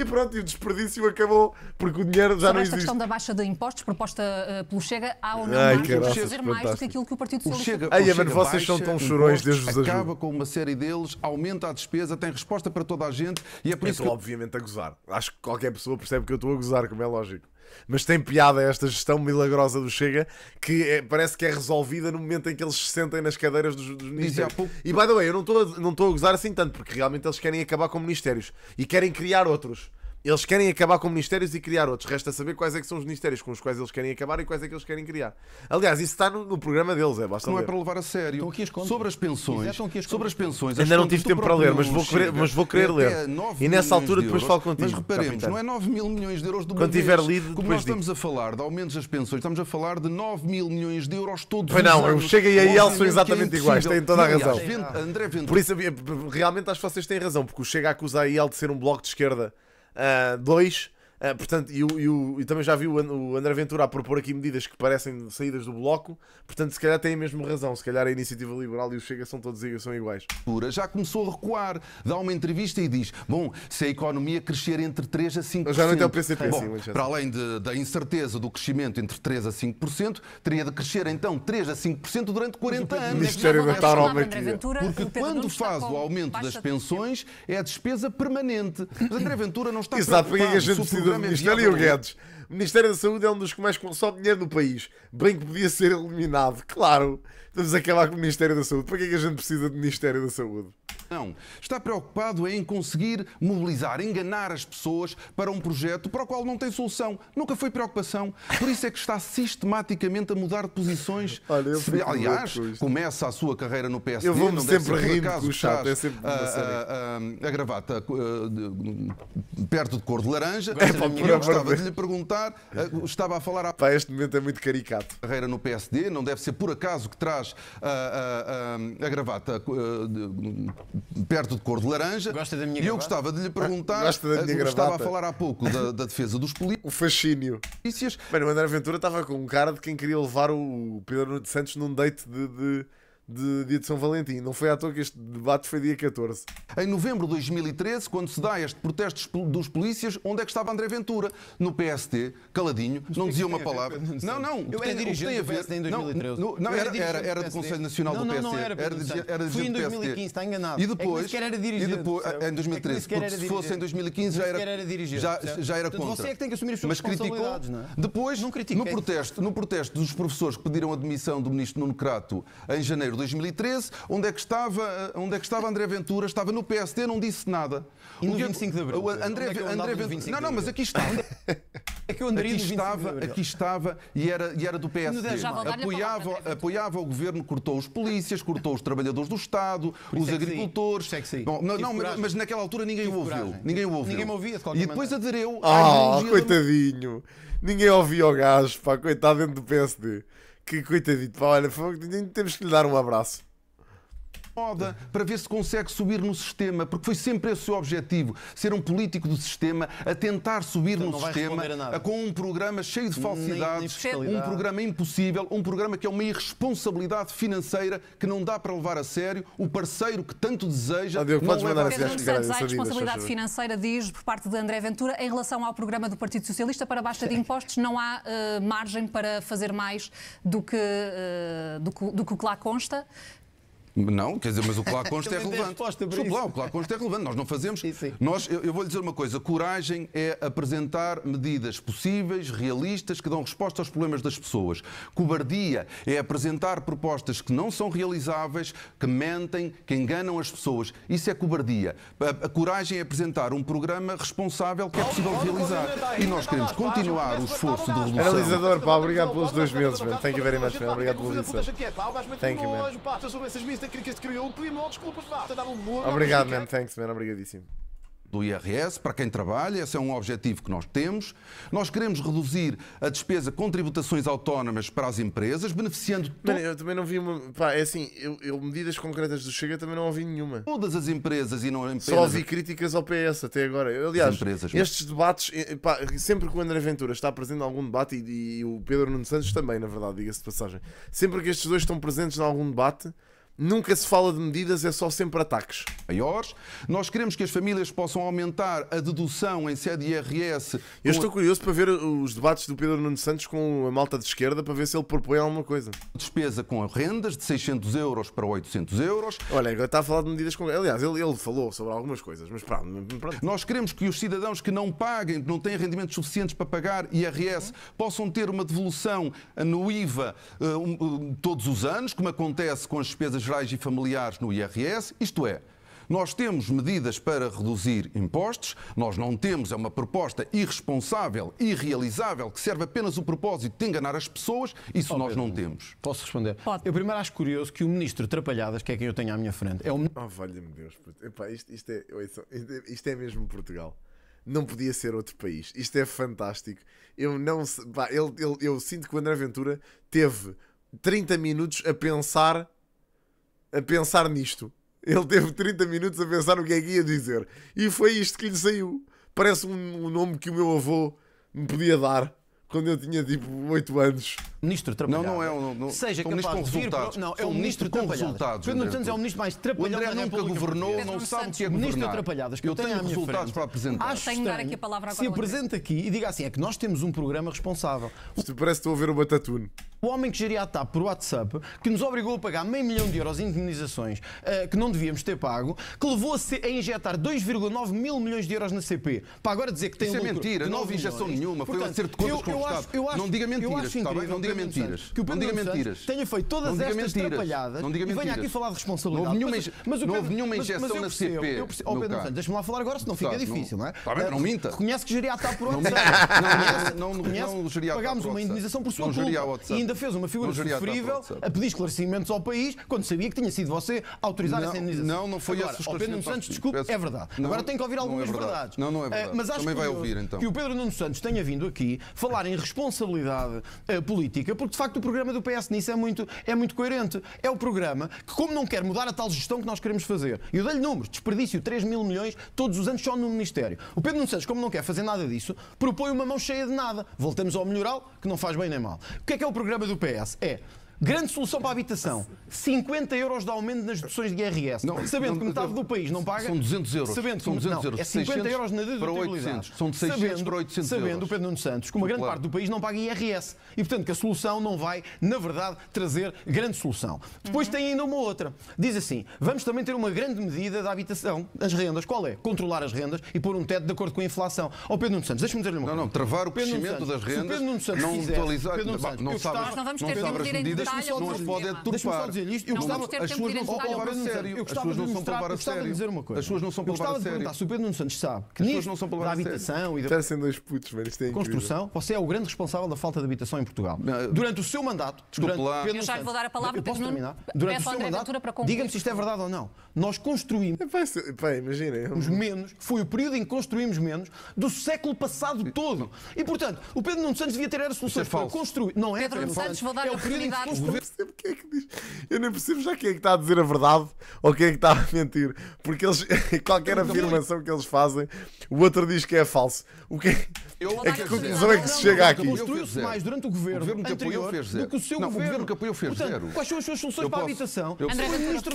e pronto, e o desperdício acabou, porque o dinheiro já Sobre não existe. esta questão da baixa de impostos proposta uh, pelo Chega, há ou não Ai, mais, fazer mais do que aquilo que o Partido Socialista... O Chega, Ai, o vocês baixa, são tão chorões, Deus vos ajude. Acaba com uma série deles, aumenta a despesa, tem resposta para toda a gente e é por é eu isso estou que... obviamente a gozar. Acho que qualquer pessoa percebe que eu estou a gozar, como é lógico. Mas tem piada esta gestão milagrosa do Chega que é, parece que é resolvida no momento em que eles se sentem nas cadeiras dos, dos ministérios. E by the way, eu não estou não a gozar assim tanto, porque realmente eles querem acabar com ministérios e querem criar outros. Eles querem acabar com ministérios e criar outros. Resta saber quais é que são os ministérios com os quais eles querem acabar e quais é que eles querem criar. Aliás, isso está no, no programa deles, é bastante. Não ler. é para levar a sério. sobre as pensões. sobre as pensões. Ainda não tive tempo para ler, mas vou querer, mas vou querer é ler. E nessa altura de depois euros, falo contigo. Mas reparemos, capitão. não é 9 mil milhões de euros do Quando tiver lido, Como nós digo. estamos a falar de aumentos das pensões, estamos a falar de 9 mil milhões de euros todos pois os não, anos. Chega e a IEL são exatamente é iguais, têm toda a razão. Por isso, eh, realmente acho que vocês têm razão, porque o Chega acusa a IEL de ser um bloco de esquerda. 2 ah, Uh, portanto, e, o, e, o, e, também já vi o, André Ventura a propor aqui medidas que parecem saídas do bloco, portanto, se calhar tem a mesma razão. Se calhar a iniciativa liberal e o Chega são todos são iguais. Já começou a recuar, dá uma entrevista e diz: Bom, se a economia crescer entre 3 a 5%. já não tem o PCP, é. Bom, sim, para além de, da incerteza do crescimento entre 3 a 5%, teria de crescer então 3 a 5% durante 40 anos. Ministério da Taromaquia. Porque quando faz o aumento das pensões, é a despesa permanente. Mas André Ventura não está Exato, porque a gente do Ministério e o Guedes. O Ministério da Saúde é um dos que mais consome dinheiro no país. Bem que podia ser eliminado, claro. Estamos a calar com o Ministério da Saúde. Para que é que a gente precisa do Ministério da Saúde? Não. Está preocupado em conseguir mobilizar, enganar as pessoas para um projeto para o qual não tem solução. Nunca foi preocupação. Por isso é que está sistematicamente a mudar de posições. Olha, Se, aliás, com começa a sua carreira no PSD. Eu vou-me sempre rindo do com o chato. é sempre a, a, a, a gravata ah, de, perto de cor de laranja. É, pá, eu gostava de lhe perguntar, ah, estava a falar... A... Pá, este momento é muito caricato. Carreira no PSD, não deve ser por acaso que traz a, a, a, a gravata ah, perto de cor de laranja. Gosta da minha E eu gravata? gostava de lhe perguntar, Gosta da ah, minha estava a falar há pouco da, da defesa dos polícias. O fascínio. Bem, o André Aventura estava com um cara de quem queria levar o Pedro de Santos num date de- de de dia de São Valentim. Não foi à toa que este debate foi dia 14. Em novembro de 2013, quando se dá este protesto dos polícias, onde é que estava André Ventura? No PST, caladinho, não dizia é uma é palavra. Não, não. Eu era dirigente do PST em 2013. Não, era, era, era do Conselho Nacional do PST. Não, não era, era, PST. Fui em 2015, está enganado. E é depois, é e depois em 2013, quando porque se fosse em 2015 já era, já, já era contra. Você é que tem que assumir as suas Mas criticou. Não é? Depois, não no, protesto, no protesto dos professores que pediram a demissão do ministro Nuno Crato em janeiro 2013, onde é que estava, eh, onde é que estava André Ventura? Estava no PSD, não disse nada. E no o que 25 é de Abril? André, é, é André Ventura... Não, não, mas aqui está. É que aqui estava, aqui estava e era, e era do PSD. Apoiava, né? apoiava o governo, cortou os polícias, cortou os trabalhadores do Estado, é os agricultores. Sexy. Bom, não, não mas naquela altura ninguém o ouviu. Ninguém o ouviu. Ninguém ouvia, E depois adereu. Ah, coitadinho. Ninguém ouvia o gajo, pá, coitado dentro do PSD que coitadinho, pá, olha, temos que lhe dar um abraço moda para ver se consegue subir no sistema, porque foi sempre esse o seu objetivo, ser um político do sistema, a tentar subir então, no sistema, a, com um programa cheio de falsidades, nem, nem um programa impossível, um programa que é uma irresponsabilidade financeira que não dá para levar a sério, o parceiro que tanto deseja. Adeus, não levar a sério. responsabilidade financeira, diz por parte de André Ventura, em relação ao programa do Partido Socialista para baixa de impostos, não há uh, margem para fazer mais do que, uh, do, que, do que lá consta. Não, quer dizer, mas o que lá consta é relevante. Desculpa o que lá consta é relevante. Nós não fazemos. Sim, sim. Nós, eu, eu vou lhe dizer uma coisa: coragem é apresentar medidas possíveis, realistas, que dão resposta aos problemas das pessoas. Cobardia é apresentar propostas que não são realizáveis, que mentem, que enganam as pessoas. Isso é cobardia. A, a coragem é apresentar um programa responsável que é possível realizar. E nós queremos continuar o esforço de redução. Analisador, pá, obrigado pelos dois meses, man. Thank you very much, man. Obrigado pela Thank you, man. É que este crioulo oh, pediu mil desculpas, pá. a dar um morro. Obrigado, man. Thanks, man. Obrigadíssimo. Do IRS para quem trabalha, esse é um objetivo que nós temos. Nós queremos reduzir a despesa com tributações autónomas para as empresas, beneficiando. Mano, eu também não vi uma. Pá, é assim, eu, eu medidas concretas do Chega também não ouvi nenhuma. Todas as empresas e não empresas. Só ouvi críticas ao PS até agora. Eu, aliás, empresas, estes debates, eh, eh, pá, sempre que o André Ventura está presente em algum debate e, e o Pedro Nuno Santos também, na verdade, diga-se de passagem, sempre que estes dois estão presentes em algum debate Nunca se fala de medidas, é só sempre ataques. Maiores. Nós queremos que as famílias possam aumentar a dedução em sede IRS. Eu estou curioso para ver os debates do Pedro Nuno Santos com a malta de esquerda para ver se ele propõe alguma coisa. Despesa com rendas de 600 euros para 800 euros. Olha, agora está a falar de medidas com. Aliás, ele, ele falou sobre algumas coisas, mas pronto, pronto. Nós queremos que os cidadãos que não paguem, que não têm rendimentos suficientes para pagar IRS, possam ter uma devolução no IVA uh, um, eh, todos os anos, como acontece com as despesas gerais e familiares no IRS, isto é, nós temos medidas para reduzir impostos, nós não temos, é uma proposta irresponsável, irrealizável, que serve apenas o propósito de enganar as pessoas, isso oh, nós Pedro, não temos. Posso responder? Pode. Eu primeiro acho curioso que o ministro Trapalhadas, que é quem eu tenho à minha frente, é o. Oh, valha-me Deus, Epá, isto, é, isto, é, isto é mesmo Portugal. Não podia ser outro país. Isto é fantástico. Eu não. Pá, ele, ele, eu sinto que o André Ventura teve 30 minutos a pensar a pensar nisto. Ele teve 30 minutos a pensar o que é que ia dizer. E foi isto que lhe saiu. Parece um, um nome que o meu avô me podia dar quando eu tinha tipo 8 anos. Ministro trabalhado. Não, não é. Não, não, Seja são capaz com resultados. Vir, não, é, é um ministro com resultados. Pedro Nunes é o ministro mais trapalhado. O André nunca governou, não sabe o que é governar. Ministro atrapalhado. eu, tenho, resultados para apresentar. Acho tenho dar aqui a palavra agora. Se apresenta aqui e diga assim, é que nós temos um programa responsável. parece que estou a ver o Batatune o homem que geria a TAP por WhatsApp, que nos obrigou a pagar meio milhão de euros em indemnizações uh, eh, que não devíamos ter pago, que levou a, a injetar 2,9 mil milhões de euros na CP. Para agora dizer que tem Isso é lucro, é mentira, não houve injeção nenhuma, Portanto, foi um acerto de contas eu, com eu Estado. Acho, eu acho, não diga mentiras, não diga mentiras. Que o Pedro não diga mentiras. tenha feito todas estas mentiras. atrapalhadas não diga mentiras. e venha aqui falar de responsabilidade. Não houve nenhuma, mas, mas oh, não houve nenhuma injeção mas, mas na CP. Ó oh, Pedro Santos, deixa-me lá falar agora, senão fica difícil, não é? Está bem, não eh, minta. Reconhece que geria a TAP por WhatsApp. Não, não, não, não, não, geria a TAP. não, não, não, não, não, não, não, geria a não, não, ainda fez uma figura sofrível a pedir esclarecimentos ao país quando sabia que tinha sido você autorizar essa indenização. Não, não foi Agora, esse o Pedro Nuno Santos, desculpe, é verdade. Não, Agora tem que ouvir é algumas é verdade. verdades. Não, não é eh, verdade. Mas acho Também vai ouvir, então. que o Pedro Nuno Santos tenha vindo aqui falar em responsabilidade uh, política, porque de facto o programa do PS nisso é muito, é muito coerente. É o programa que, como não quer mudar a tal gestão que nós queremos fazer, e eu dei-lhe números, desperdício 3 mil milhões todos os anos só no Ministério. O Pedro Nuno Santos, como não quer fazer nada disso, propõe uma mão cheia de nada. Voltamos ao melhoral, que não faz bem nem mal. O que é que é o programa? programa do PS é Grande solução para a habitação. 50 euros de aumento nas deduções de IRS. Não, sabendo não, que metade do país não paga. São 200 euros. Sabendo são 200 euros. É 50 euros na dedutibilidade. São de 600 sabendo, para 800 euros. Sabendo, o Pedro Nuno Santos, que uma grande claro. parte do país não paga IRS. E, portanto, que a solução não vai, na verdade, trazer grande solução. Depois uhum. tem ainda uma outra. Diz assim, vamos também ter uma grande medida da habitação, as rendas. Qual é? Controlar as rendas e pôr um teto de acordo com a inflação. Ó oh, Pedro Nuno Santos, deixa-me dizer-lhe uma coisa. Não, não, travar o crescimento das rendas, Pedro Nuno Santos não quiser, atualizar... Pedro Nuno Santos, não sabes, não vamos ter medidas batalha. não as podem deturpar. Dizer isto. Eu não gostava, as suas não são para levar a sério. Eu gostava de mostrar, gostava de dizer uma coisa. As suas não são para levar a sério. Eu gostava de perguntar se o Pedro Nuno Santos sabe que nisto não são para levar a habitação e da é construção, você é o grande responsável da falta de habitação em Portugal. Durante o seu mandato, durante Pedro Eu já lhe vou dar a palavra, Pedro Nuno. Durante o seu mandato, diga-me se isto é verdade ou não. Nós construímos... É, Imaginem. É menos, foi o período em que construímos menos do século passado todo. E, portanto, o Pedro Nuno Santos devia ter era soluções para construir. Não é? Pedro Nuno Santos, vou dar a oportunidade não percebo quem é que diz. Eu nem percebo já quem é que está a dizer a verdade ou quem é que está a mentir. Porque eles, qualquer então, então, afirmação que eles fazem, o outro diz que é falso. O que é é que a conclusão é que se chega aqui. Construiu-se mais durante o governo, o governo que anterior fez zero. do que o seu não, governo. O que apoiou fez Portanto, zero. Quais são as suas soluções eu para a habitação? o que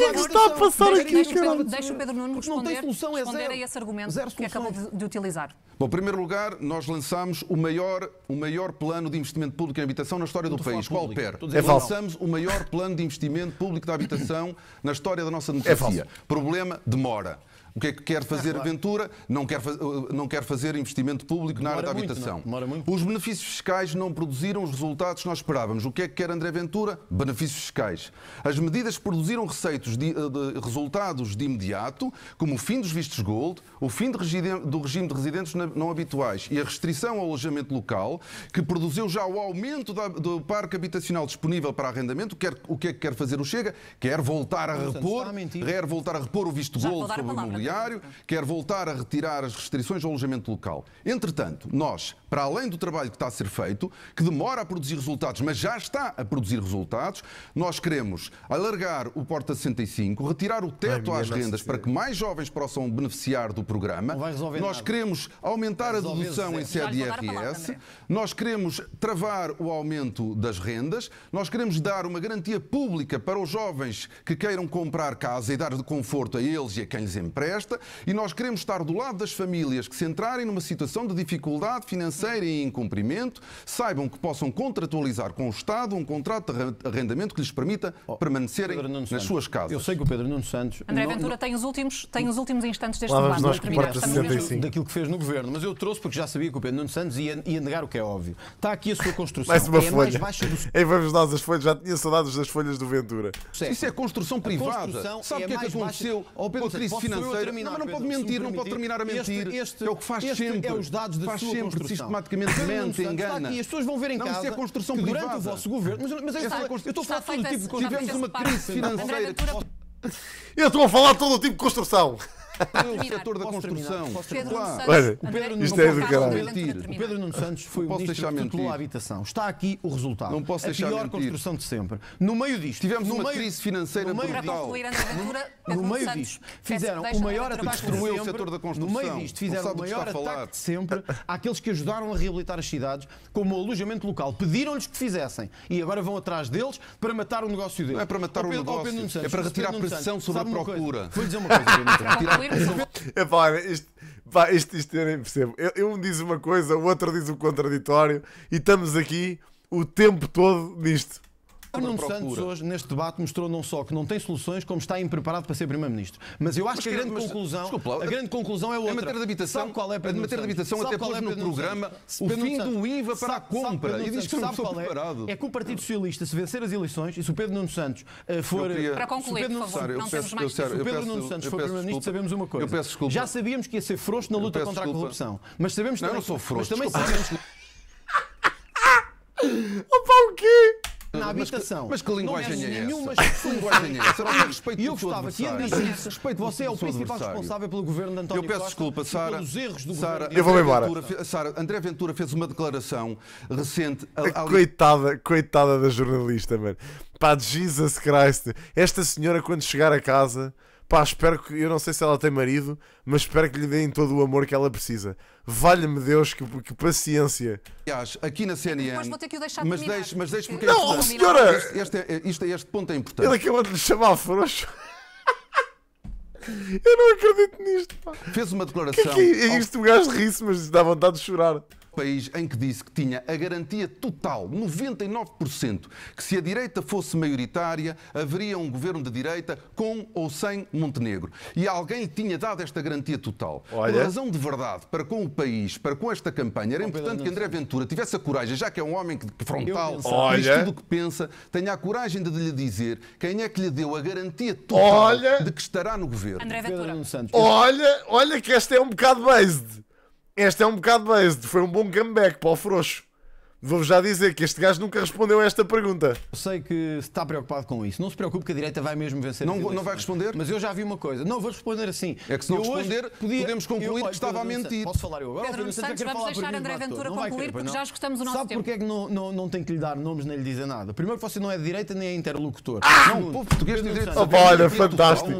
é que está a passar aqui, Pedro, Deixa o Pedro Nuno responder, não tem solução, é zero. a esse argumento zero que acabou de utilizar. Bom, em primeiro lugar, nós lançámos o maior, o maior plano de investimento público em habitação na história do país. Qual PER? É lançámos o maior plano de investimento público da habitação na história da nossa é democracia. Problema, demora. O que é que quer fazer ah, claro. Ventura? Não quer, uh, não quer fazer investimento público Demora na área da habitação. É? Muito, os benefícios fiscais não produziram os resultados que nós esperávamos. O que é que quer André Ventura? Benefícios fiscais. As medidas produziram receitos de, uh, de resultados de imediato, como o fim dos vistos gold, o fim do regime de residentes não habituais e a restrição ao alojamento local, que produziu já o aumento da, do parque habitacional disponível para arrendamento. Quer, o que é que quer fazer o Chega? Quer voltar a repor, quer voltar a repor o visto gold sobre o diário, quer voltar a retirar as restrições ao alojamento local. Entretanto, nós, para além do trabalho que está a ser feito, que demora a produzir resultados, mas já está a produzir resultados, nós queremos alargar o Porta 65, retirar o teto às rendas assim. para que mais jovens possam beneficiar do programa. Nós queremos aumentar a dedução em sede IRS, nós queremos travar o aumento das rendas, nós queremos dar uma garantia pública para os jovens que queiram comprar casa e dar de conforto a eles e a quem lhes empresta esta e nós queremos estar do lado das famílias que se entrarem numa situação de dificuldade financeira e incumprimento, saibam que possam contratualizar com o Estado um contrato de arrendamento que lhes permita oh, permanecerem nas Santos. suas casas. Eu sei que o Pedro Nuno Santos... André Ventura não... tem, os últimos, tem os últimos instantes deste debate. Nós mesmo... daquilo que fez no Governo, mas eu trouxe porque já sabia que o Pedro Nuno Santos ia, ia negar o que é óbvio. Está aqui a sua construção. mais uma é folha. Mais baixa do... vamos nós as folhas, já tinha saudades das folhas do Ventura. Certo. Isso é construção privada. Construção Sabe é o é que é que aconteceu baixa... Oh, com a crise financeira? terminar. Não, mas não pode mentir, não pode terminar a mentir. Este, este, é o que faz este sempre. é os dados da faz sua sempre, construção. sistematicamente mente, engana. e as pessoas vão ver em não, casa. Isso é construção que durante o vosso governo. Mas, mas está, é, eu estou a falar todo tipo de construção. Assim, tivemos uma assim, crise assim. financeira. Eu estou a falar todo tipo de construção o setor da construção. Pedro isto é do O Pedro Nuno Santos foi o ministro que tutelou a habitação. Está aqui o resultado. Não posso deixar a pior construção de sempre. No meio disto, tivemos uma crise financeira brutal. No meio disto, fizeram o maior ataque destruiu o setor da construção. No meio disto, fizeram o maior ataque de sempre àqueles que ajudaram a reabilitar as cidades, como o alojamento local. Pediram-lhes que fizessem e agora vão atrás deles para matar o negócio deles. Não é para matar o negócio, é para retirar pressão sobre a procura. Vou dizer uma coisa, Pedro Nuno Santos. primeira isto, pá, isto, isto eu nem percebo. Eu, um diz uma coisa, o outro diz o contraditório e estamos aqui o tempo todo nisto. Nuno procura. Santos hoje, neste debate, mostrou não só que não tem soluções, como está impreparado para ser Primeiro-Ministro. Mas eu acho mas, que a grande, mas, conclusão, desculpa, a grande conclusão é outra. Em matéria de habitação, qual é Pedro a matéria de habitação até pôs é no programa o fim do IVA para a compra. E diz que não estou é? preparado. É que o Partido Socialista, se vencer as eleições, e se o Pedro Nuno Santos eh, for... Para concluir, por favor, não temos mais Se o Pedro Nuno Santos for Primeiro-Ministro, sabemos uma coisa. Eu peço desculpa. Já sabíamos que ia ser frouxo na luta contra a corrupção. Mas sabemos também... Não, eu não sou frouxo. Mas também sabemos... Opa, o quê? na habitação. Mas que, linguagem é essa? Nenhuma que linguagem é essa? respeito e eu gostava que admitisse respeito. Você é o principal responsável pelo governo de António Costa. Eu peço desculpa, Sara. erros do eu vou embora. Sara, André Ventura fez uma declaração recente. Coitada, coitada da jornalista, mano. Pá, Jesus Christ. Esta senhora, quando chegar a casa Pá, espero que. Eu não sei se ela tem marido, mas espero que lhe deem todo o amor que ela precisa. Valha-me Deus, que, que paciência. Aliás, aqui na CNN. Depois vou ter que o deixar mas deixe, mas deixe porque. Não, é senhora! Este, este, é, este, é, este ponto é importante. Ele acabou de lhe chamar frouxo. Eu não acredito nisto, pá. Fez uma declaração. Que é, que é isto? O gajo ri-se, mas dá vontade de chorar país em que disse que tinha a garantia total, 99%, que se a direita fosse maioritária, haveria um governo de direita com ou sem Montenegro. E alguém lhe tinha dado esta garantia total. Olha. A razão de verdade para com o país, para com esta campanha, era importante que André Ventura tivesse a coragem, já que é um homem que, frontal, diz tudo o que pensa, tenha a coragem de lhe dizer quem é que lhe deu a garantia total olha. de que estará no governo. André Ventura. Olha, olha que esta é um bocado base este é um bocado based, foi um bom comeback para o frouxo. Vou-vos já dizer que este gajo nunca respondeu a esta pergunta. Eu sei que está preocupado com isso. Não se preocupe que a direita vai mesmo vencer. Não, não vai responder? Mas eu já vi uma coisa. Não, vou responder assim. É que se não eu responder, podia, podemos concluir eu, que estava a mentir. Posso falar eu agora? Pedro Santos, vamos deixar André Ventura concluir porque não. já escutamos o nosso Sabe tempo. Sabe porquê é que não, não, não tenho que lhe dar nomes nem lhe dizer nada? Primeiro que você não é de direita nem é interlocutor. Ah! Não, o povo português de direita. Olha, fantástico.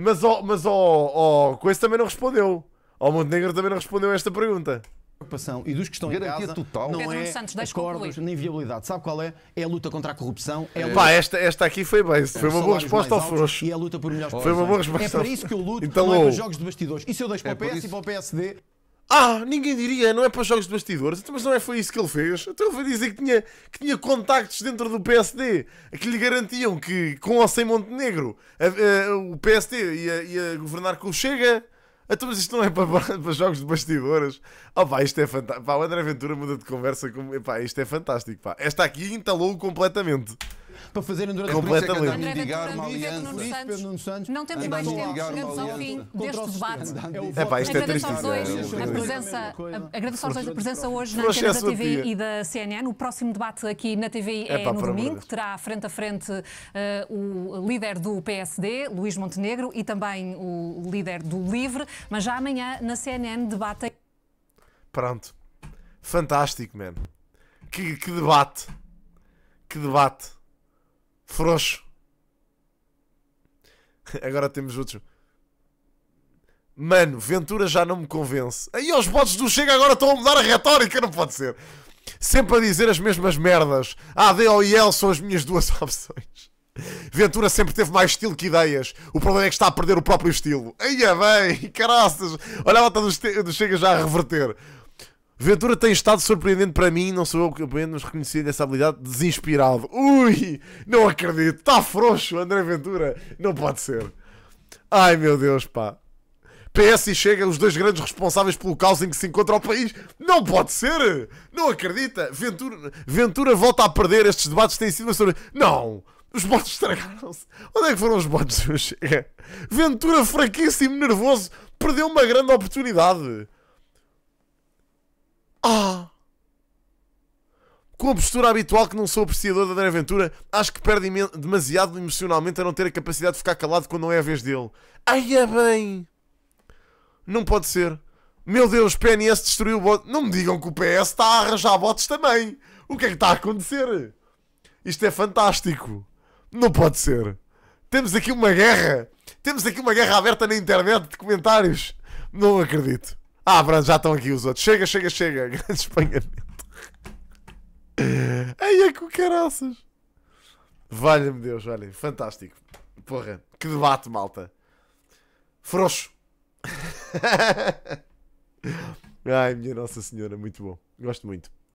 Mas, ó, mas oh, também não respondeu. Ó, Montenegro também não respondeu a esta pergunta. Preocupação e dos que estão Garantia em casa total. não Pedro é Santos, acordos concluir. nem viabilidade. Sabe qual é? É a luta contra a corrupção. É a é. Pá, esta, esta aqui foi bem. Foi uma boa resposta ao frouxo. E a luta por melhores Foi uma boa resposta. É para isso que eu luto, então, não é para jogos de bastidores. Isso eu deixo é para o PS e para o PSD. Ah, ninguém diria, não é para os jogos de bastidores, então, mas não é foi isso que ele fez. Então ele foi dizer que tinha, que tinha contactos dentro do PSD que lhe garantiam que com ou sem Montenegro a, a, o PSD ia, ia governar com o Chega então, mas isto não é para, para jogos de bastidores. Oh, pá, isto é fantástico. o André aventura muda de conversa. Com... Pá, isto é fantástico. Pá. Esta aqui entalou completamente para fazerem durante é completamente. a uma aliança. Por isso, Pedro Nuno Santos, não temos mais tempo, chegamos ao fim deste debate. É pá, isto é triste. Agradeço aos dois a presença hoje na antena da TV e da CNN. O próximo debate aqui na TV é no domingo. Terá frente a frente eh, o líder do PSD, Luís Montenegro, e também o líder do LIVRE, mas já amanhã na CNN debate. Pronto. Fantástico, man. Que, que debate. Que debate. Frouxo. Agora temos outros. Mano, Ventura já não me convence. Aí os bots do Chega agora estão a mudar a retórica, não pode ser. Sempre a dizer as mesmas merdas. A AD ou IL são as minhas duas opções. Ventura sempre teve mais estilo que ideias. O problema é que está a perder o próprio estilo. Aí é bem, caraças. Olha a bota do, do Chega já a reverter. Ventura tem estado surpreendente para mim, não sou eu que apenas reconheci essa habilidade, desinspirado. Ui, não acredito, está frouxo André Ventura, não pode ser. Ai meu Deus, pá. PS e Chega, os dois grandes responsáveis pelo caos em que se encontra o país. Não pode ser! Não acredita! Ventura, Ventura volta a perder. Estes debates têm sido uma sobre... Não! Os botes estragaram-se. Onde é que foram os botes do Chega? Ventura fraquíssimo, nervoso, perdeu uma grande oportunidade. Ah! Com a postura habitual que não sou apreciador da André aventura, acho que perde demasiado emocionalmente a não ter a capacidade de ficar calado quando não é a vez dele. Ai, é bem! Não pode ser. Meu Deus, PNS destruiu o bot. Não me digam que o PS está a arranjar bots também. O que é que está a acontecer? Isto é fantástico. Não pode ser. Temos aqui uma guerra. Temos aqui uma guerra aberta na internet de comentários. Não acredito. Ah, pronto, já estão aqui os outros. Chega, chega, chega. Grande espanhamento. Ai, é com caraças. Valha-me Deus, olhem. Fantástico. Porra, que debate, malta. Frouxo. Ai, minha Nossa Senhora, muito bom. Gosto muito.